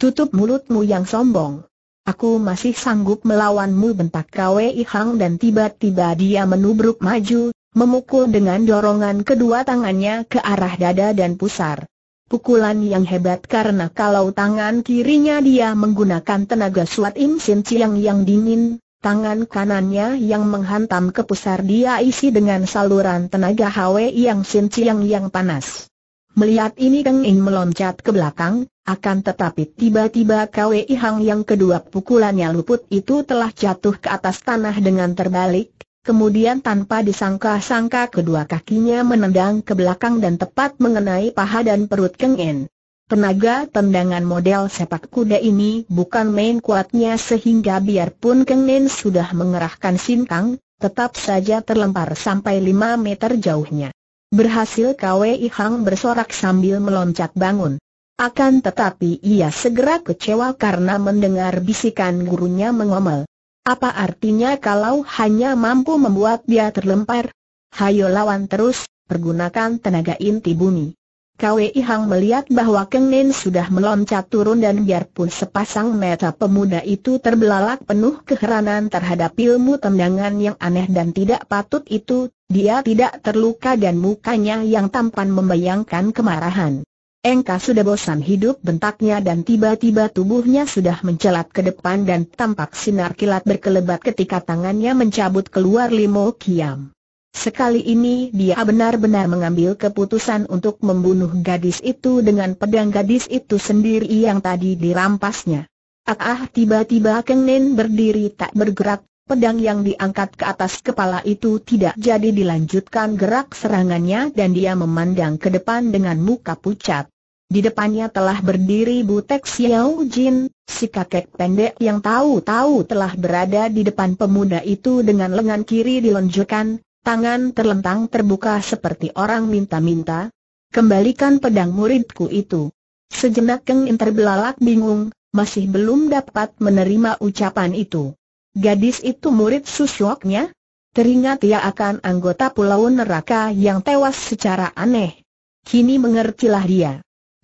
Tutup mulutmu yang sombong. Aku masih sanggup melawanmu bentak Kwe Hang dan tiba-tiba dia menubruk maju, memukul dengan dorongan kedua tangannya ke arah dada dan pusar. Pukulan yang hebat karena kalau tangan kirinya dia menggunakan tenaga suat Im Sin Chiang yang dingin, Tangan kanannya yang menghantam ke pusar dia isi dengan saluran tenaga Hwi yang sinciang yang panas. Melihat ini Kang In meloncat ke belakang, akan tetapi tiba-tiba kwe Hang yang kedua pukulannya luput itu telah jatuh ke atas tanah dengan terbalik, kemudian tanpa disangka-sangka kedua kakinya menendang ke belakang dan tepat mengenai paha dan perut Kang In. Tenaga tendangan model sepak kuda ini bukan main kuatnya sehingga biarpun Keng Nen sudah mengerahkan sintang, tetap saja terlempar sampai 5 meter jauhnya. Berhasil Kwi Hang bersorak sambil meloncat bangun. Akan tetapi ia segera kecewa karena mendengar bisikan gurunya mengomel. Apa artinya kalau hanya mampu membuat dia terlempar? Hayo lawan terus, pergunakan tenaga inti bumi. Kwei Hang melihat bahwa Keng Nen sudah meloncat turun dan biarpun sepasang mata pemuda itu terbelalak penuh keheranan terhadap ilmu tendangan yang aneh dan tidak patut itu, dia tidak terluka dan mukanya yang tampan membayangkan kemarahan. Engka sudah bosan hidup bentaknya dan tiba-tiba tubuhnya sudah mencelat ke depan dan tampak sinar kilat berkelebat ketika tangannya mencabut keluar limau kiam. Sekali ini dia benar-benar mengambil keputusan untuk membunuh gadis itu dengan pedang gadis itu sendiri yang tadi dirampasnya. Ah, ah tiba-tiba Keng Nen berdiri tak bergerak, pedang yang diangkat ke atas kepala itu tidak jadi dilanjutkan gerak serangannya dan dia memandang ke depan dengan muka pucat. Di depannya telah berdiri Butek Xiao Jin, si kakek pendek yang tahu-tahu telah berada di depan pemuda itu dengan lengan kiri diluncurkan tangan terlentang terbuka seperti orang minta-minta. Kembalikan pedang muridku itu. Sejenak Keng In terbelalak bingung, masih belum dapat menerima ucapan itu. Gadis itu murid susuoknya? Teringat ia akan anggota pulau neraka yang tewas secara aneh. Kini mengertilah dia.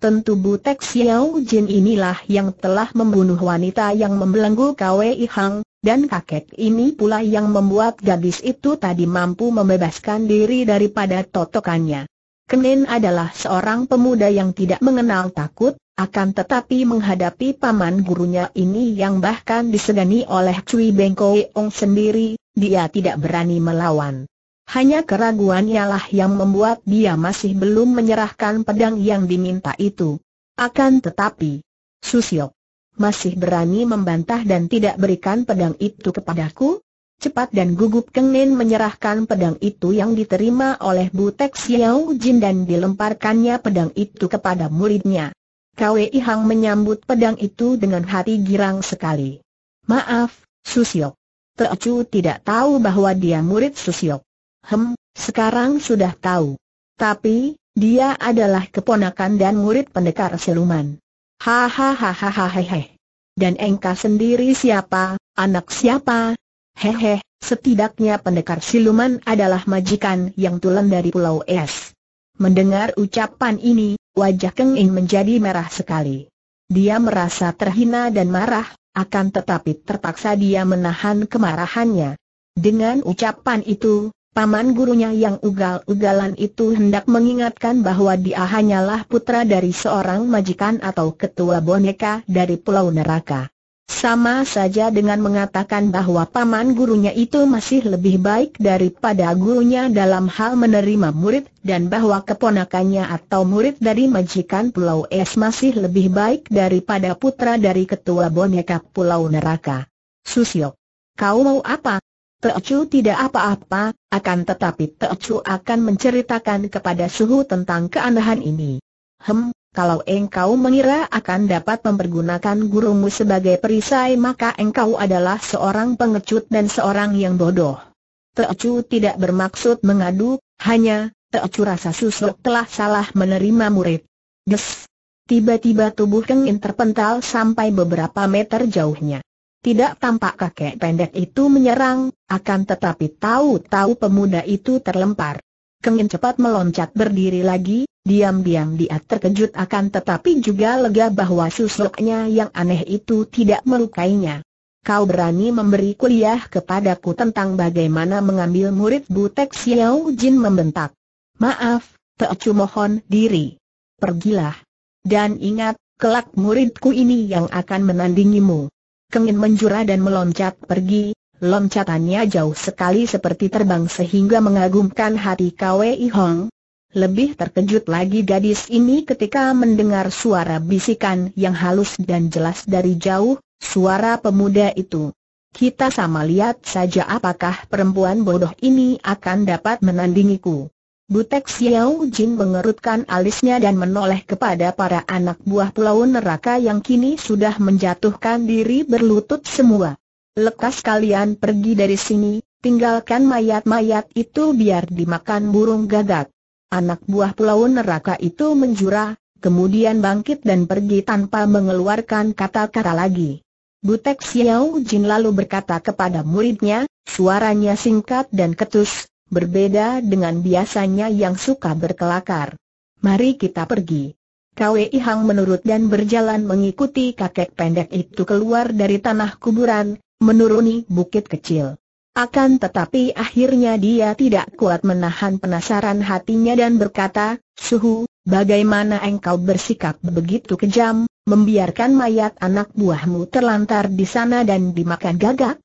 Tentu Butek Xiao Jin inilah yang telah membunuh wanita yang membelenggu Kwei Hang, dan kakek ini pula yang membuat gadis itu tadi mampu membebaskan diri daripada totokannya. Kenin adalah seorang pemuda yang tidak mengenal takut, akan tetapi menghadapi paman gurunya ini yang bahkan disegani oleh Cui Bengkoi Ong sendiri, dia tidak berani melawan. Hanya keraguan ialah yang membuat dia masih belum menyerahkan pedang yang diminta itu. Akan tetapi, Susiok masih berani membantah dan tidak berikan pedang itu kepadaku? Cepat dan gugup Keng Nen menyerahkan pedang itu yang diterima oleh Bu Butek Xiao Jin dan dilemparkannya pedang itu kepada muridnya. Kwei Hang menyambut pedang itu dengan hati girang sekali. Maaf, Susiok. Teocu tidak tahu bahwa dia murid Susiok. Hem, sekarang sudah tahu. Tapi, dia adalah keponakan dan murid pendekar siluman. Hahaha. Dan engkau sendiri siapa, anak siapa? Hehe, setidaknya pendekar siluman adalah majikan yang tulen dari Pulau Es. Mendengar ucapan ini, wajah Keng Ing menjadi merah sekali. Dia merasa terhina dan marah, akan tetapi terpaksa dia menahan kemarahannya. Dengan ucapan itu, Paman gurunya yang ugal-ugalan itu hendak mengingatkan bahwa dia hanyalah putra dari seorang majikan atau ketua boneka dari Pulau Neraka. Sama saja dengan mengatakan bahwa paman gurunya itu masih lebih baik daripada gurunya dalam hal menerima murid dan bahwa keponakannya atau murid dari majikan Pulau Es masih lebih baik daripada putra dari ketua boneka Pulau Neraka. Susyok. kau mau apa? Teocu tidak apa-apa, akan tetapi Teocu akan menceritakan kepada Suhu tentang keanehan ini. Hem, kalau engkau mengira akan dapat mempergunakan gurumu sebagai perisai maka engkau adalah seorang pengecut dan seorang yang bodoh. Teocu tidak bermaksud mengadu, hanya, Teocu rasa susuk telah salah menerima murid. Ges. Tiba-tiba tubuh Kengin terpental sampai beberapa meter jauhnya. Tidak tampak kakek pendek itu menyerang, akan tetapi tahu-tahu pemuda itu terlempar. Kengin cepat meloncat berdiri lagi, diam-diam dia terkejut akan tetapi juga lega bahwa susuknya yang aneh itu tidak melukainya. Kau berani memberi kuliah kepadaku tentang bagaimana mengambil murid Butek Xiao Jin membentak. Maaf, Teocu mohon diri. Pergilah. Dan ingat, kelak muridku ini yang akan menandingimu. Kengin menjura dan meloncat pergi, loncatannya jauh sekali seperti terbang sehingga mengagumkan hati Kwei Hong. Lebih terkejut lagi gadis ini ketika mendengar suara bisikan yang halus dan jelas dari jauh, suara pemuda itu. Kita sama lihat saja apakah perempuan bodoh ini akan dapat menandingiku. Butek Xiao Jin mengerutkan alisnya dan menoleh kepada para anak buah pulau neraka yang kini sudah menjatuhkan diri berlutut semua. Lekas kalian pergi dari sini, tinggalkan mayat-mayat itu biar dimakan burung gagak. Anak buah pulau neraka itu menjura, kemudian bangkit dan pergi tanpa mengeluarkan kata-kata lagi. Butek Xiao Jin lalu berkata kepada muridnya, suaranya singkat dan ketus, berbeda dengan biasanya yang suka berkelakar. Mari kita pergi. Kwei Hang menurut dan berjalan mengikuti kakek pendek itu keluar dari tanah kuburan, menuruni bukit kecil. Akan tetapi akhirnya dia tidak kuat menahan penasaran hatinya dan berkata, Suhu, bagaimana engkau bersikap begitu kejam, membiarkan mayat anak buahmu terlantar di sana dan dimakan gagak?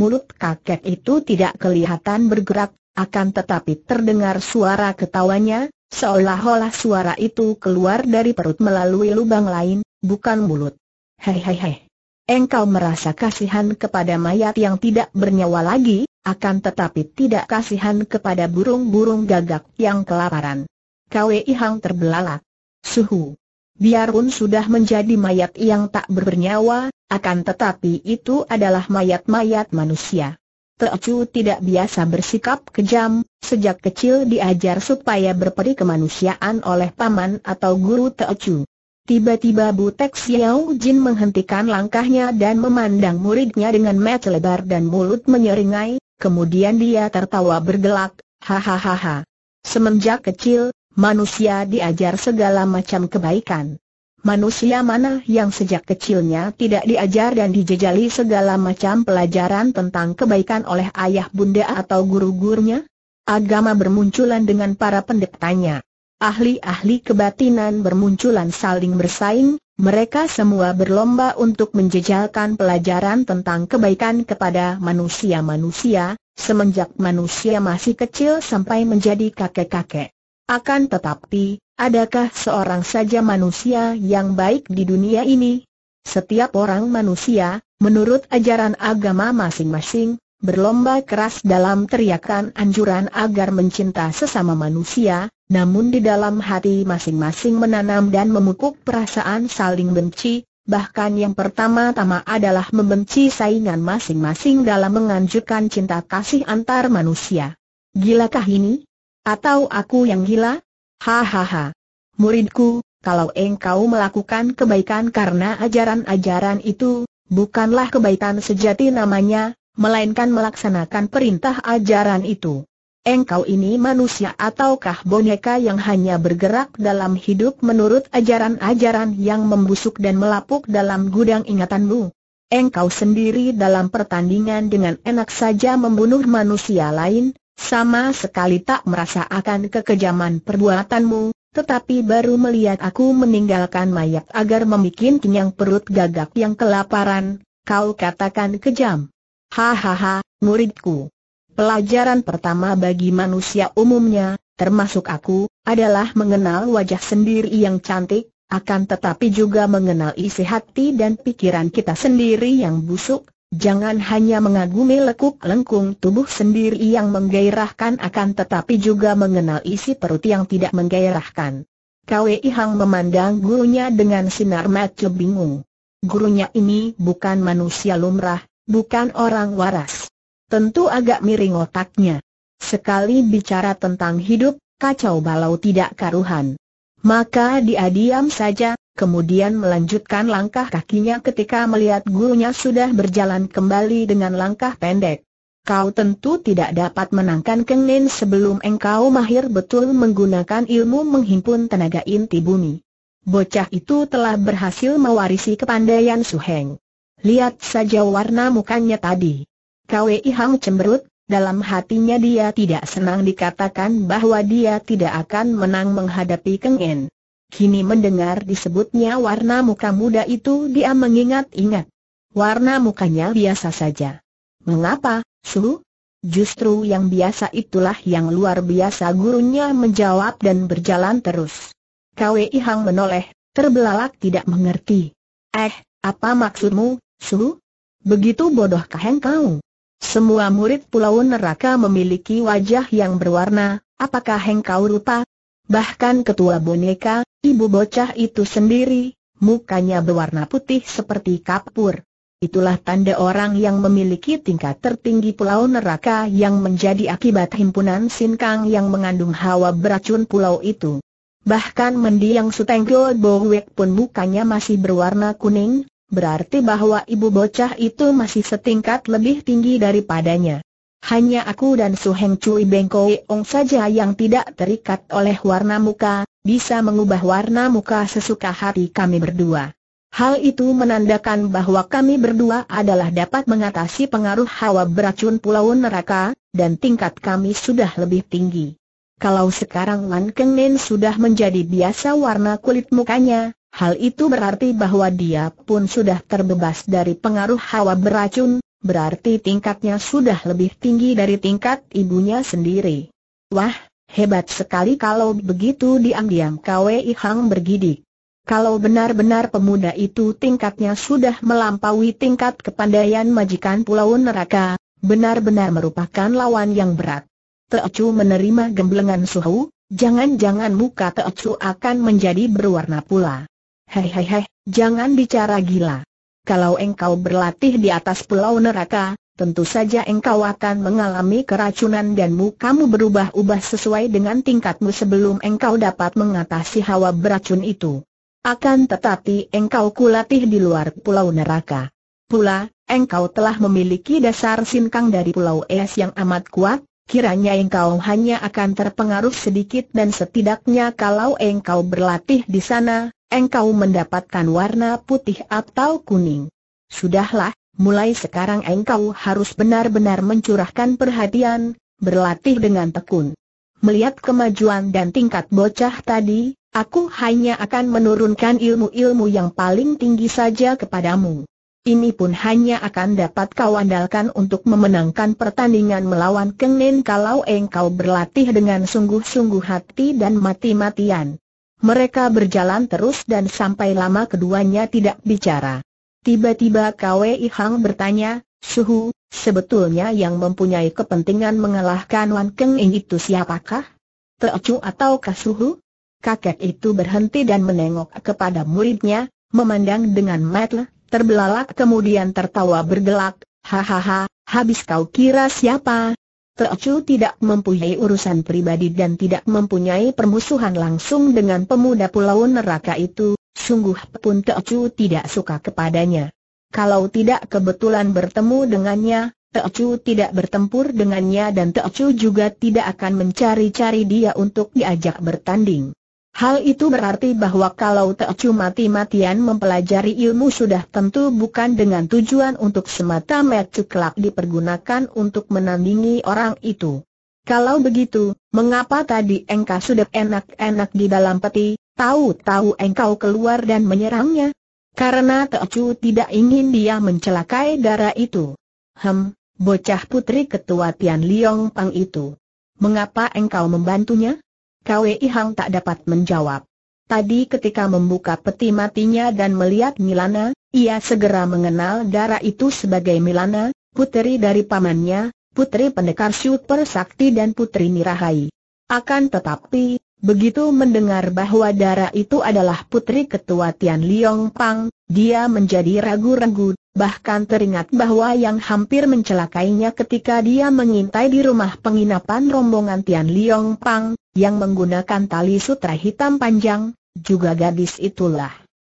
Mulut kakek itu tidak kelihatan bergerak, akan tetapi terdengar suara ketawanya, seolah-olah suara itu keluar dari perut melalui lubang lain, bukan mulut. Hehehe. Engkau merasa kasihan kepada mayat yang tidak bernyawa lagi, akan tetapi tidak kasihan kepada burung-burung gagak yang kelaparan. Kwei Hang terbelalak. Suhu. Biarpun sudah menjadi mayat yang tak bernyawa, akan tetapi itu adalah mayat-mayat manusia. Teocu tidak biasa bersikap kejam, sejak kecil diajar supaya berperi kemanusiaan oleh paman atau guru Teocu. Tiba-tiba Butek Xiao Jin menghentikan langkahnya dan memandang muridnya dengan mata lebar dan mulut menyeringai, kemudian dia tertawa bergelak, hahaha. Semenjak kecil, manusia diajar segala macam kebaikan. Manusia mana yang sejak kecilnya tidak diajar dan dijejali segala macam pelajaran tentang kebaikan oleh ayah bunda atau guru-gurunya? Agama bermunculan dengan para pendetanya. Ahli-ahli kebatinan bermunculan saling bersaing, mereka semua berlomba untuk menjejalkan pelajaran tentang kebaikan kepada manusia-manusia, semenjak manusia masih kecil sampai menjadi kakek-kakek. Akan tetapi, adakah seorang saja manusia yang baik di dunia ini? Setiap orang manusia, menurut ajaran agama masing-masing, berlomba keras dalam teriakan anjuran agar mencinta sesama manusia, namun di dalam hati masing-masing menanam dan memupuk perasaan saling benci, bahkan yang pertama-tama adalah membenci saingan masing-masing dalam menganjurkan cinta kasih antar manusia. Gilakah ini? Atau aku yang gila? Hahaha. Muridku, kalau engkau melakukan kebaikan karena ajaran-ajaran itu, bukanlah kebaikan sejati namanya, melainkan melaksanakan perintah ajaran itu. Engkau ini manusia ataukah boneka yang hanya bergerak dalam hidup menurut ajaran-ajaran yang membusuk dan melapuk dalam gudang ingatanmu? Engkau sendiri dalam pertandingan dengan enak saja membunuh manusia lain, sama sekali tak merasa akan kekejaman perbuatanmu, tetapi baru melihat aku meninggalkan mayat agar membuat kenyang perut gagak yang kelaparan, kau katakan kejam. Hahaha, muridku. Pelajaran pertama bagi manusia umumnya, termasuk aku, adalah mengenal wajah sendiri yang cantik, akan tetapi juga mengenal isi hati dan pikiran kita sendiri yang busuk, Jangan hanya mengagumi lekuk lengkung tubuh sendiri yang menggairahkan akan tetapi juga mengenal isi perut yang tidak menggairahkan. Kwei Hang memandang gurunya dengan sinar mata bingung. Gurunya ini bukan manusia lumrah, bukan orang waras. Tentu agak miring otaknya. Sekali bicara tentang hidup, kacau balau tidak karuhan. Maka dia diam saja, kemudian melanjutkan langkah kakinya ketika melihat gurunya sudah berjalan kembali dengan langkah pendek. Kau tentu tidak dapat menangkan Nen sebelum engkau mahir betul menggunakan ilmu menghimpun tenaga inti bumi. Bocah itu telah berhasil mewarisi kepandaian Suheng. Lihat saja warna mukanya tadi. Kwei Hang cemberut, dalam hatinya dia tidak senang dikatakan bahwa dia tidak akan menang menghadapi Kengin. Kini mendengar disebutnya warna muka muda itu dia mengingat-ingat. Warna mukanya biasa saja. Mengapa, Su? Justru yang biasa itulah yang luar biasa gurunya menjawab dan berjalan terus. Kwei Hang menoleh, terbelalak tidak mengerti. Eh, apa maksudmu, Su? Begitu bodohkah engkau? Semua murid Pulau Neraka memiliki wajah yang berwarna, apakah engkau rupa? Bahkan ketua boneka, Ibu bocah itu sendiri, mukanya berwarna putih seperti kapur. Itulah tanda orang yang memiliki tingkat tertinggi pulau neraka yang menjadi akibat himpunan sinkang yang mengandung hawa beracun pulau itu. Bahkan mendiang Sutenggo Bowek pun mukanya masih berwarna kuning, berarti bahwa ibu bocah itu masih setingkat lebih tinggi daripadanya. Hanya aku dan Su Heng Cui Bengkoi Ong saja yang tidak terikat oleh warna muka, bisa mengubah warna muka sesuka hati kami berdua. Hal itu menandakan bahwa kami berdua adalah dapat mengatasi pengaruh hawa beracun pulau neraka, dan tingkat kami sudah lebih tinggi. Kalau sekarang Lan Keng Nen sudah menjadi biasa warna kulit mukanya, hal itu berarti bahwa dia pun sudah terbebas dari pengaruh hawa beracun, berarti tingkatnya sudah lebih tinggi dari tingkat ibunya sendiri. Wah, Hebat sekali kalau begitu diam-diam Kwei Hang bergidik. Kalau benar-benar pemuda itu tingkatnya sudah melampaui tingkat kepandaian majikan Pulau Neraka, benar-benar merupakan lawan yang berat. Teocu menerima gemblengan Suhu, jangan-jangan muka Teocu akan menjadi berwarna pula. Hei hei hei, jangan bicara gila. Kalau engkau berlatih di atas Pulau Neraka, tentu saja engkau akan mengalami keracunan dan mukamu berubah-ubah sesuai dengan tingkatmu sebelum engkau dapat mengatasi hawa beracun itu. Akan tetapi engkau kulatih di luar pulau neraka. Pula, engkau telah memiliki dasar sinkang dari pulau es yang amat kuat, kiranya engkau hanya akan terpengaruh sedikit dan setidaknya kalau engkau berlatih di sana, engkau mendapatkan warna putih atau kuning. Sudahlah, mulai sekarang engkau harus benar-benar mencurahkan perhatian, berlatih dengan tekun. Melihat kemajuan dan tingkat bocah tadi, aku hanya akan menurunkan ilmu-ilmu yang paling tinggi saja kepadamu. Ini pun hanya akan dapat kau andalkan untuk memenangkan pertandingan melawan Keng kalau engkau berlatih dengan sungguh-sungguh hati dan mati-matian. Mereka berjalan terus dan sampai lama keduanya tidak bicara. Tiba-tiba Kwei Hang bertanya, Suhu, sebetulnya yang mempunyai kepentingan mengalahkan Wan Keng Ing itu siapakah? Teocu ataukah Suhu? Kakek itu berhenti dan menengok kepada muridnya, memandang dengan mata terbelalak kemudian tertawa bergelak, hahaha, habis kau kira siapa? Teocu tidak mempunyai urusan pribadi dan tidak mempunyai permusuhan langsung dengan pemuda pulau neraka itu, sungguh pun Teocu tidak suka kepadanya. Kalau tidak kebetulan bertemu dengannya, Teocu tidak bertempur dengannya dan Teocu juga tidak akan mencari-cari dia untuk diajak bertanding. Hal itu berarti bahwa kalau Teocu mati-matian mempelajari ilmu sudah tentu bukan dengan tujuan untuk semata-mata kelak dipergunakan untuk menandingi orang itu. Kalau begitu, mengapa tadi engkau sudah enak-enak di dalam peti, Tahu-tahu engkau keluar dan menyerangnya. Karena Teocu tidak ingin dia mencelakai darah itu. Hem, bocah putri ketua Tian Liong Pang itu. Mengapa engkau membantunya? Kwei Hang tak dapat menjawab. Tadi ketika membuka peti matinya dan melihat Milana, ia segera mengenal darah itu sebagai Milana, putri dari pamannya, putri pendekar super sakti dan putri Nirahai. Akan tetapi, Begitu mendengar bahwa Dara itu adalah putri ketua Tian Liong Pang, dia menjadi ragu-ragu, bahkan teringat bahwa yang hampir mencelakainya ketika dia mengintai di rumah penginapan rombongan Tian Liong Pang, yang menggunakan tali sutra hitam panjang, juga gadis itulah.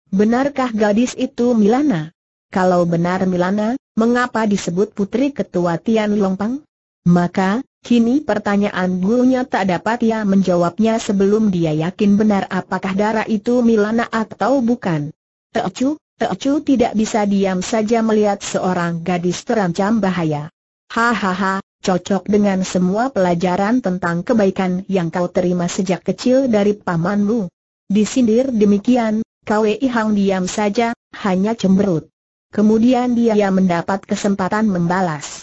Benarkah gadis itu Milana? Kalau benar Milana, mengapa disebut putri ketua Tian Liong Pang? Maka, Kini pertanyaan gurunya tak dapat ia menjawabnya sebelum dia yakin benar apakah darah itu Milana atau bukan. Teocu, Teocu tidak bisa diam saja melihat seorang gadis terancam bahaya. Hahaha, cocok dengan semua pelajaran tentang kebaikan yang kau terima sejak kecil dari pamanmu. Disindir demikian, Kwei Hang diam saja, hanya cemberut. Kemudian dia mendapat kesempatan membalas.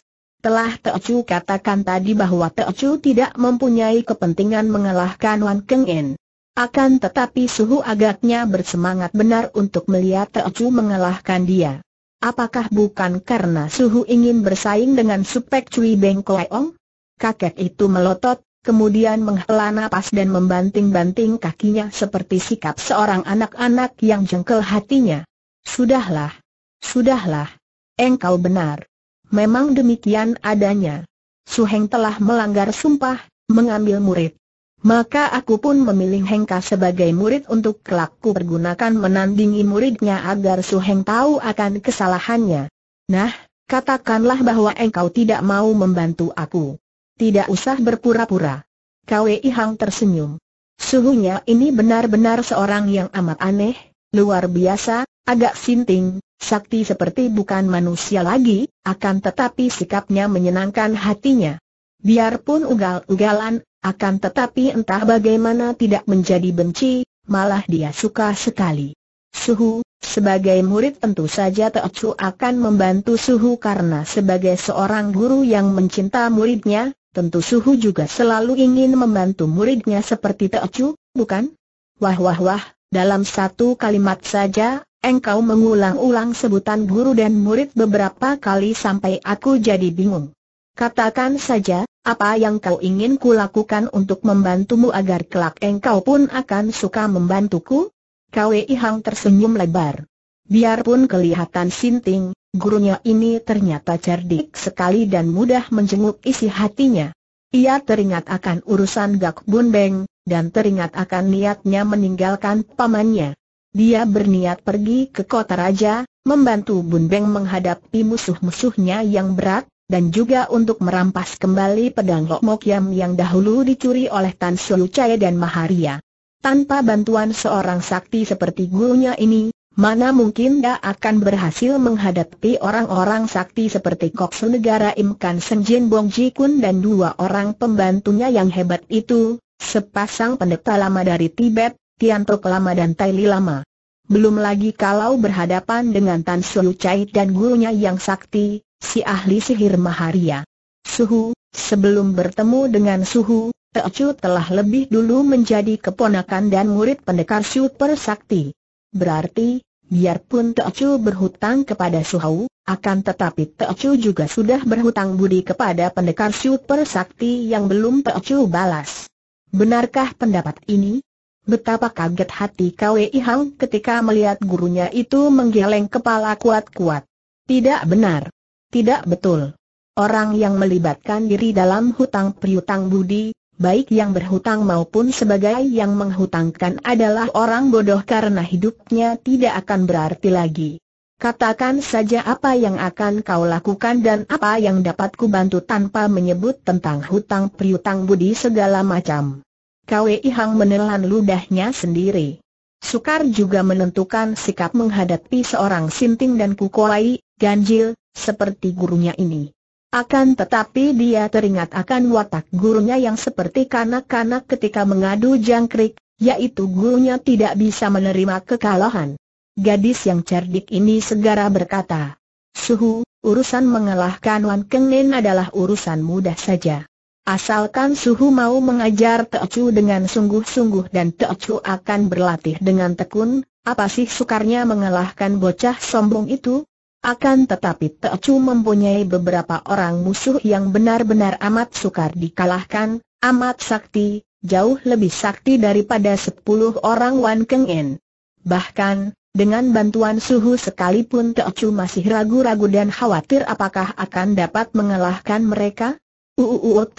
Telah Teocu katakan tadi bahwa Teocu tidak mempunyai kepentingan mengalahkan Wan Keng En. Akan tetapi Suhu agaknya bersemangat benar untuk melihat Teocu mengalahkan dia. Apakah bukan karena Suhu ingin bersaing dengan Supek Cui Beng Ong? Kakek itu melotot, kemudian menghela napas dan membanting-banting kakinya seperti sikap seorang anak-anak yang jengkel hatinya. Sudahlah. Sudahlah. Engkau benar. Memang demikian adanya. Su Heng telah melanggar sumpah, mengambil murid. Maka aku pun memilih Hengka sebagai murid untuk kelaku pergunakan menandingi muridnya agar Su Heng tahu akan kesalahannya. Nah, katakanlah bahwa engkau tidak mau membantu aku. Tidak usah berpura-pura. Kwei Hang tersenyum. Suhunya ini benar-benar seorang yang amat aneh, luar biasa, agak sinting, Sakti seperti bukan manusia lagi, akan tetapi sikapnya menyenangkan hatinya. Biarpun ugal-ugalan, akan tetapi entah bagaimana tidak menjadi benci, malah dia suka sekali. Suhu, sebagai murid tentu saja Teocu akan membantu Suhu karena sebagai seorang guru yang mencinta muridnya, tentu Suhu juga selalu ingin membantu muridnya seperti Teocu, bukan? Wah wah wah, dalam satu kalimat saja Engkau mengulang-ulang sebutan guru dan murid beberapa kali sampai aku jadi bingung. Katakan saja, apa yang kau ingin kulakukan untuk membantumu agar kelak engkau pun akan suka membantuku? Kwei Hang tersenyum lebar. Biarpun kelihatan sinting, gurunya ini ternyata cerdik sekali dan mudah menjenguk isi hatinya. Ia teringat akan urusan Gak Bun Beng, dan teringat akan niatnya meninggalkan pamannya. Dia berniat pergi ke kota raja, membantu Bun Beng menghadapi musuh-musuhnya yang berat, dan juga untuk merampas kembali pedang Lok Mok Yam yang dahulu dicuri oleh Tan Siu Chaya dan Maharia. Tanpa bantuan seorang sakti seperti gurunya ini, mana mungkin dia akan berhasil menghadapi orang-orang sakti seperti Kok Negara Im Kan Sen Jin Bong Ji Kun dan dua orang pembantunya yang hebat itu, sepasang pendeta lama dari Tibet, Tian Tok lama dan Tai Li lama. Belum lagi kalau berhadapan dengan Tan Suhu Chai dan gurunya yang sakti, si ahli sihir Maharia. Suhu, sebelum bertemu dengan Suhu, Teo Chu telah lebih dulu menjadi keponakan dan murid pendekar super sakti. Berarti, biarpun Teo Chu berhutang kepada Suhu, akan tetapi Teo Chu juga sudah berhutang budi kepada pendekar super sakti yang belum Teo Chu balas. Benarkah pendapat ini? Betapa kaget hati Kwei Hang ketika melihat gurunya itu menggeleng kepala kuat-kuat. Tidak benar. Tidak betul. Orang yang melibatkan diri dalam hutang piutang budi, baik yang berhutang maupun sebagai yang menghutangkan adalah orang bodoh karena hidupnya tidak akan berarti lagi. Katakan saja apa yang akan kau lakukan dan apa yang dapat bantu tanpa menyebut tentang hutang piutang budi segala macam. Kwei Hang menelan ludahnya sendiri. Sukar juga menentukan sikap menghadapi seorang sinting dan kukolai, ganjil, seperti gurunya ini. Akan tetapi dia teringat akan watak gurunya yang seperti kanak-kanak ketika mengadu jangkrik, yaitu gurunya tidak bisa menerima kekalahan. Gadis yang cerdik ini segera berkata, Suhu, urusan mengalahkan Wan Nen adalah urusan mudah saja. Asalkan Suhu mau mengajar Teocu dengan sungguh-sungguh dan Teocu akan berlatih dengan tekun, apa sih sukarnya mengalahkan bocah sombong itu? Akan tetapi Teocu mempunyai beberapa orang musuh yang benar-benar amat sukar dikalahkan, amat sakti, jauh lebih sakti daripada sepuluh orang Wan Keng In. Bahkan, dengan bantuan suhu sekalipun Teocu masih ragu-ragu dan khawatir apakah akan dapat mengalahkan mereka? Uuut,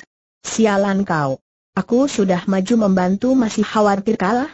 Sialan kau. Aku sudah maju membantu masih khawatir kalah?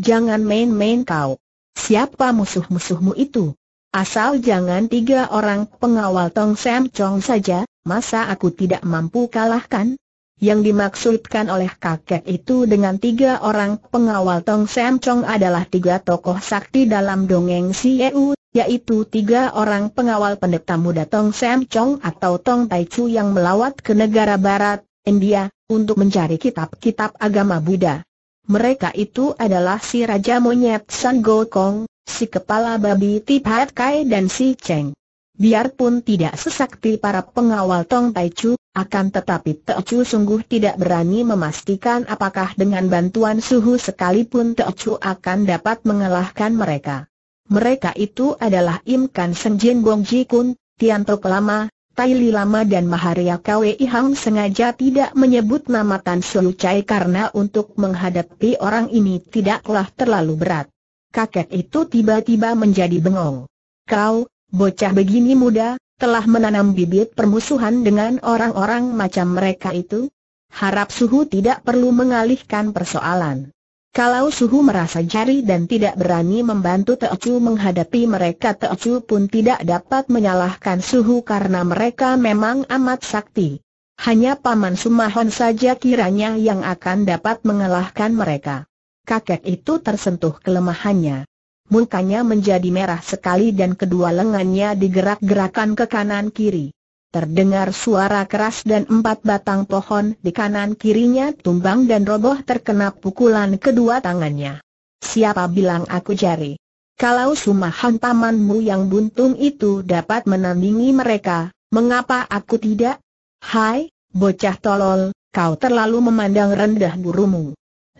Jangan main-main kau. Siapa musuh-musuhmu itu? Asal jangan tiga orang pengawal Tong Sam Chong saja, masa aku tidak mampu kalahkan? Yang dimaksudkan oleh kakek itu dengan tiga orang pengawal Tong Sam Chong adalah tiga tokoh sakti dalam dongeng Sieu, yaitu tiga orang pengawal pendeta muda Tong Sam Chong atau Tong Tai Chu yang melawat ke negara barat, India, untuk mencari kitab-kitab agama Buddha. Mereka itu adalah si Raja Monyet San Gokong, si Kepala Babi Tipat Kai dan si Cheng. Biarpun tidak sesakti para pengawal Tong Tai Chu, akan tetapi Teo Chu sungguh tidak berani memastikan apakah dengan bantuan suhu sekalipun Teo Chu akan dapat mengalahkan mereka. Mereka itu adalah Im Kan Sen Jin Bong Ji Kun, Tian Tok Lama, Tai Li Lama dan Maharia Kwei Hang sengaja tidak menyebut nama Tan Su Chai karena untuk menghadapi orang ini tidaklah terlalu berat. Kakek itu tiba-tiba menjadi bengong. Kau, bocah begini muda, telah menanam bibit permusuhan dengan orang-orang macam mereka itu? Harap Suhu tidak perlu mengalihkan persoalan. Kalau Suhu merasa jari dan tidak berani membantu Teocu menghadapi mereka Teocu pun tidak dapat menyalahkan Suhu karena mereka memang amat sakti. Hanya Paman Sumahon saja kiranya yang akan dapat mengalahkan mereka. Kakek itu tersentuh kelemahannya. Mukanya menjadi merah sekali dan kedua lengannya digerak-gerakan ke kanan kiri. Terdengar suara keras dan empat batang pohon di kanan kirinya tumbang dan roboh terkena pukulan kedua tangannya. Siapa bilang aku jari? Kalau sumahan pamanmu yang buntung itu dapat menandingi mereka, mengapa aku tidak? Hai, bocah tolol, kau terlalu memandang rendah gurumu.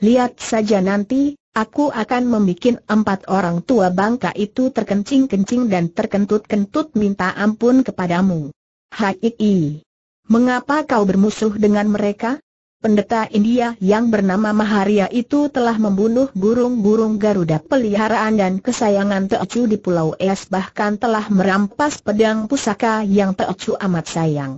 Lihat saja nanti, aku akan membuat empat orang tua bangka itu terkencing-kencing dan terkentut-kentut minta ampun kepadamu. Hakiki, Mengapa kau bermusuh dengan mereka? Pendeta India yang bernama Maharia itu telah membunuh burung-burung Garuda peliharaan dan kesayangan Teocu di Pulau Es bahkan telah merampas pedang pusaka yang Teocu amat sayang.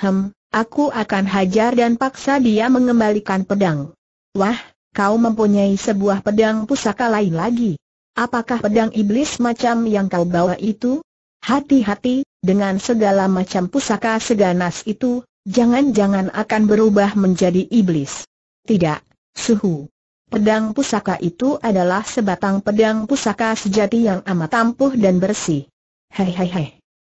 Hem, aku akan hajar dan paksa dia mengembalikan pedang. Wah, kau mempunyai sebuah pedang pusaka lain lagi. Apakah pedang iblis macam yang kau bawa itu? Hati-hati, dengan segala macam pusaka seganas itu, jangan-jangan akan berubah menjadi iblis. Tidak, suhu. Pedang pusaka itu adalah sebatang pedang pusaka sejati yang amat ampuh dan bersih. Hei hei hei.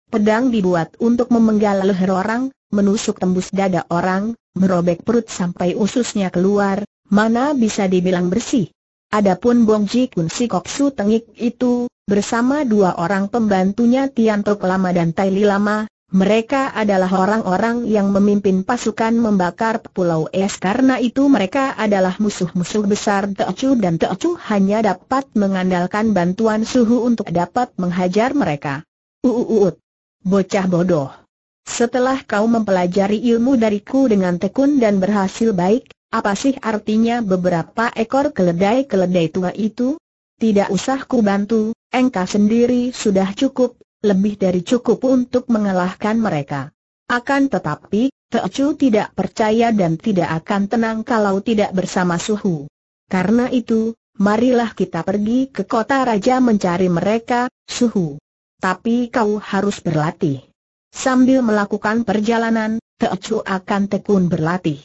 Pedang dibuat untuk memenggal leher orang, menusuk tembus dada orang, merobek perut sampai ususnya keluar, mana bisa dibilang bersih. Adapun Bong Ji Kun si Koksu Tengik itu, bersama dua orang pembantunya Tian Tok Lama dan Tai Li Lama, mereka adalah orang-orang yang memimpin pasukan membakar Pulau Es karena itu mereka adalah musuh-musuh besar Chu dan Chu hanya dapat mengandalkan bantuan suhu untuk dapat menghajar mereka. Uuuut. Bocah bodoh. Setelah kau mempelajari ilmu dariku dengan tekun dan berhasil baik, apa sih artinya beberapa ekor keledai-keledai tua itu? Tidak usah ku bantu, engkau sendiri sudah cukup, lebih dari cukup untuk mengalahkan mereka. Akan tetapi, Teocu tidak percaya dan tidak akan tenang kalau tidak bersama Suhu. Karena itu, marilah kita pergi ke kota raja mencari mereka, Suhu. Tapi kau harus berlatih. Sambil melakukan perjalanan, Teocu akan tekun berlatih.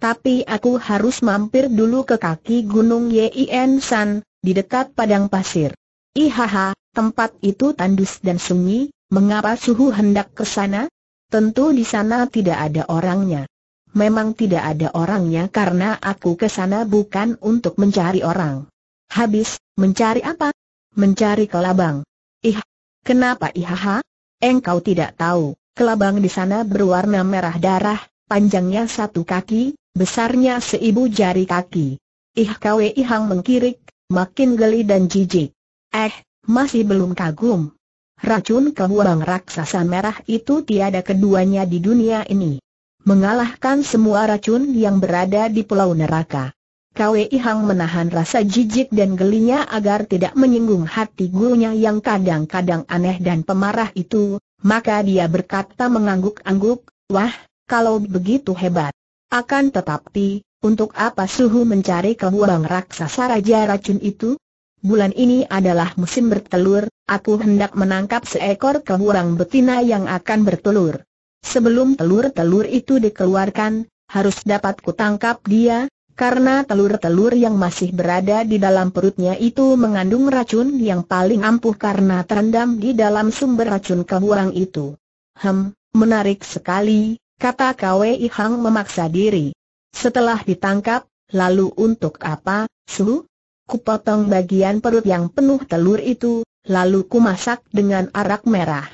Tapi aku harus mampir dulu ke kaki gunung Yien San, di dekat padang pasir. Ihaha, tempat itu tandus dan sunyi, mengapa suhu hendak ke sana? Tentu di sana tidak ada orangnya. Memang tidak ada orangnya karena aku ke sana bukan untuk mencari orang. Habis, mencari apa? Mencari kelabang. Ih, kenapa ihaha? Engkau tidak tahu, kelabang di sana berwarna merah darah, panjangnya satu kaki, Besarnya seibu jari kaki. Ih Kwe Ihang mengkirik, makin geli dan jijik. Eh, masih belum kagum. Racun kebuang raksasa merah itu tiada keduanya di dunia ini. Mengalahkan semua racun yang berada di pulau neraka. Kwe Ihang menahan rasa jijik dan gelinya agar tidak menyinggung hati gurunya yang kadang-kadang aneh dan pemarah itu, maka dia berkata mengangguk-angguk, wah, kalau begitu hebat. Akan tetapi, untuk apa suhu mencari ke raksasa raja racun itu? Bulan ini adalah musim bertelur, aku hendak menangkap seekor kehurang betina yang akan bertelur. Sebelum telur-telur itu dikeluarkan, harus dapat kutangkap dia, karena telur-telur yang masih berada di dalam perutnya itu mengandung racun yang paling ampuh karena terendam di dalam sumber racun kehurang itu. Hem, menarik sekali, kata Kwei Hang memaksa diri. Setelah ditangkap, lalu untuk apa, Su? Kupotong bagian perut yang penuh telur itu, lalu kumasak dengan arak merah.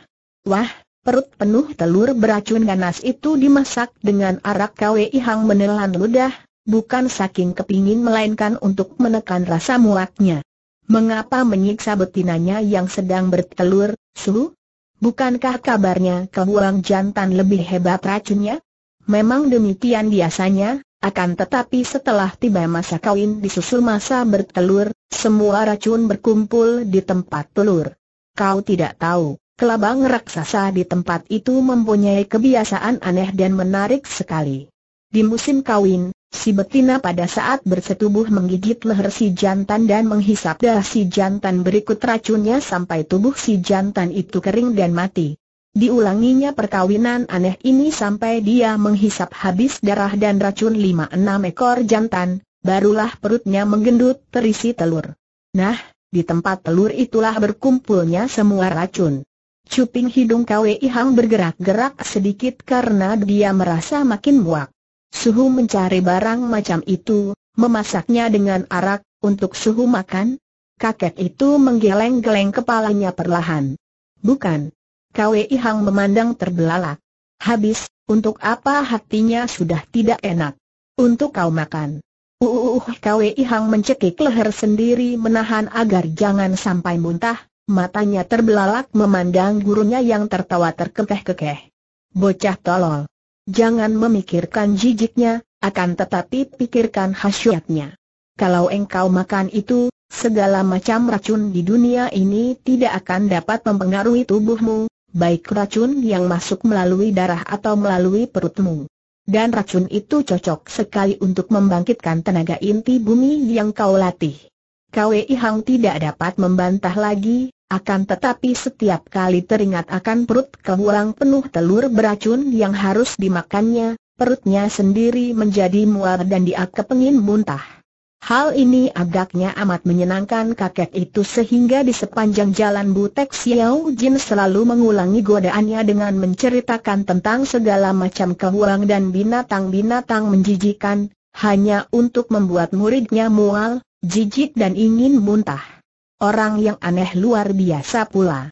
Wah, perut penuh telur beracun ganas itu dimasak dengan arak Kwei Hang menelan ludah, bukan saking kepingin melainkan untuk menekan rasa muaknya. Mengapa menyiksa betinanya yang sedang bertelur, Su? Bukankah kabarnya kebuang jantan lebih hebat racunnya? Memang demikian biasanya, akan tetapi setelah tiba masa kawin disusul masa bertelur, semua racun berkumpul di tempat telur. Kau tidak tahu, kelabang raksasa di tempat itu mempunyai kebiasaan aneh dan menarik sekali. Di musim kawin, Si betina pada saat bersetubuh menggigit leher si jantan dan menghisap darah si jantan berikut racunnya sampai tubuh si jantan itu kering dan mati. Diulanginya perkawinan aneh ini sampai dia menghisap habis darah dan racun lima enam ekor jantan, barulah perutnya menggendut terisi telur. Nah, di tempat telur itulah berkumpulnya semua racun. Cuping hidung KWI Hang bergerak-gerak sedikit karena dia merasa makin muak. Suhu mencari barang macam itu, memasaknya dengan arak, untuk suhu makan? Kakek itu menggeleng-geleng kepalanya perlahan. Bukan. Kwi Hang memandang terbelalak. Habis, untuk apa hatinya sudah tidak enak? Untuk kau makan. Uuuh. Kwi Hang mencekik leher sendiri menahan agar jangan sampai muntah, matanya terbelalak memandang gurunya yang tertawa terkekeh-kekeh. Bocah tolol. Jangan memikirkan jijiknya, akan tetapi pikirkan hasyatnya. Kalau engkau makan itu, segala macam racun di dunia ini tidak akan dapat mempengaruhi tubuhmu, baik racun yang masuk melalui darah atau melalui perutmu. Dan racun itu cocok sekali untuk membangkitkan tenaga inti bumi yang kau latih. Kwei Hang tidak dapat membantah lagi, akan tetapi setiap kali teringat akan perut kehuang penuh telur beracun yang harus dimakannya, perutnya sendiri menjadi mual dan dia kepengin muntah. Hal ini agaknya amat menyenangkan kakek itu sehingga di sepanjang jalan Butek Xiao Jin selalu mengulangi godaannya dengan menceritakan tentang segala macam kehuang dan binatang-binatang menjijikan, hanya untuk membuat muridnya mual, jijik dan ingin muntah. Orang yang aneh luar biasa pula.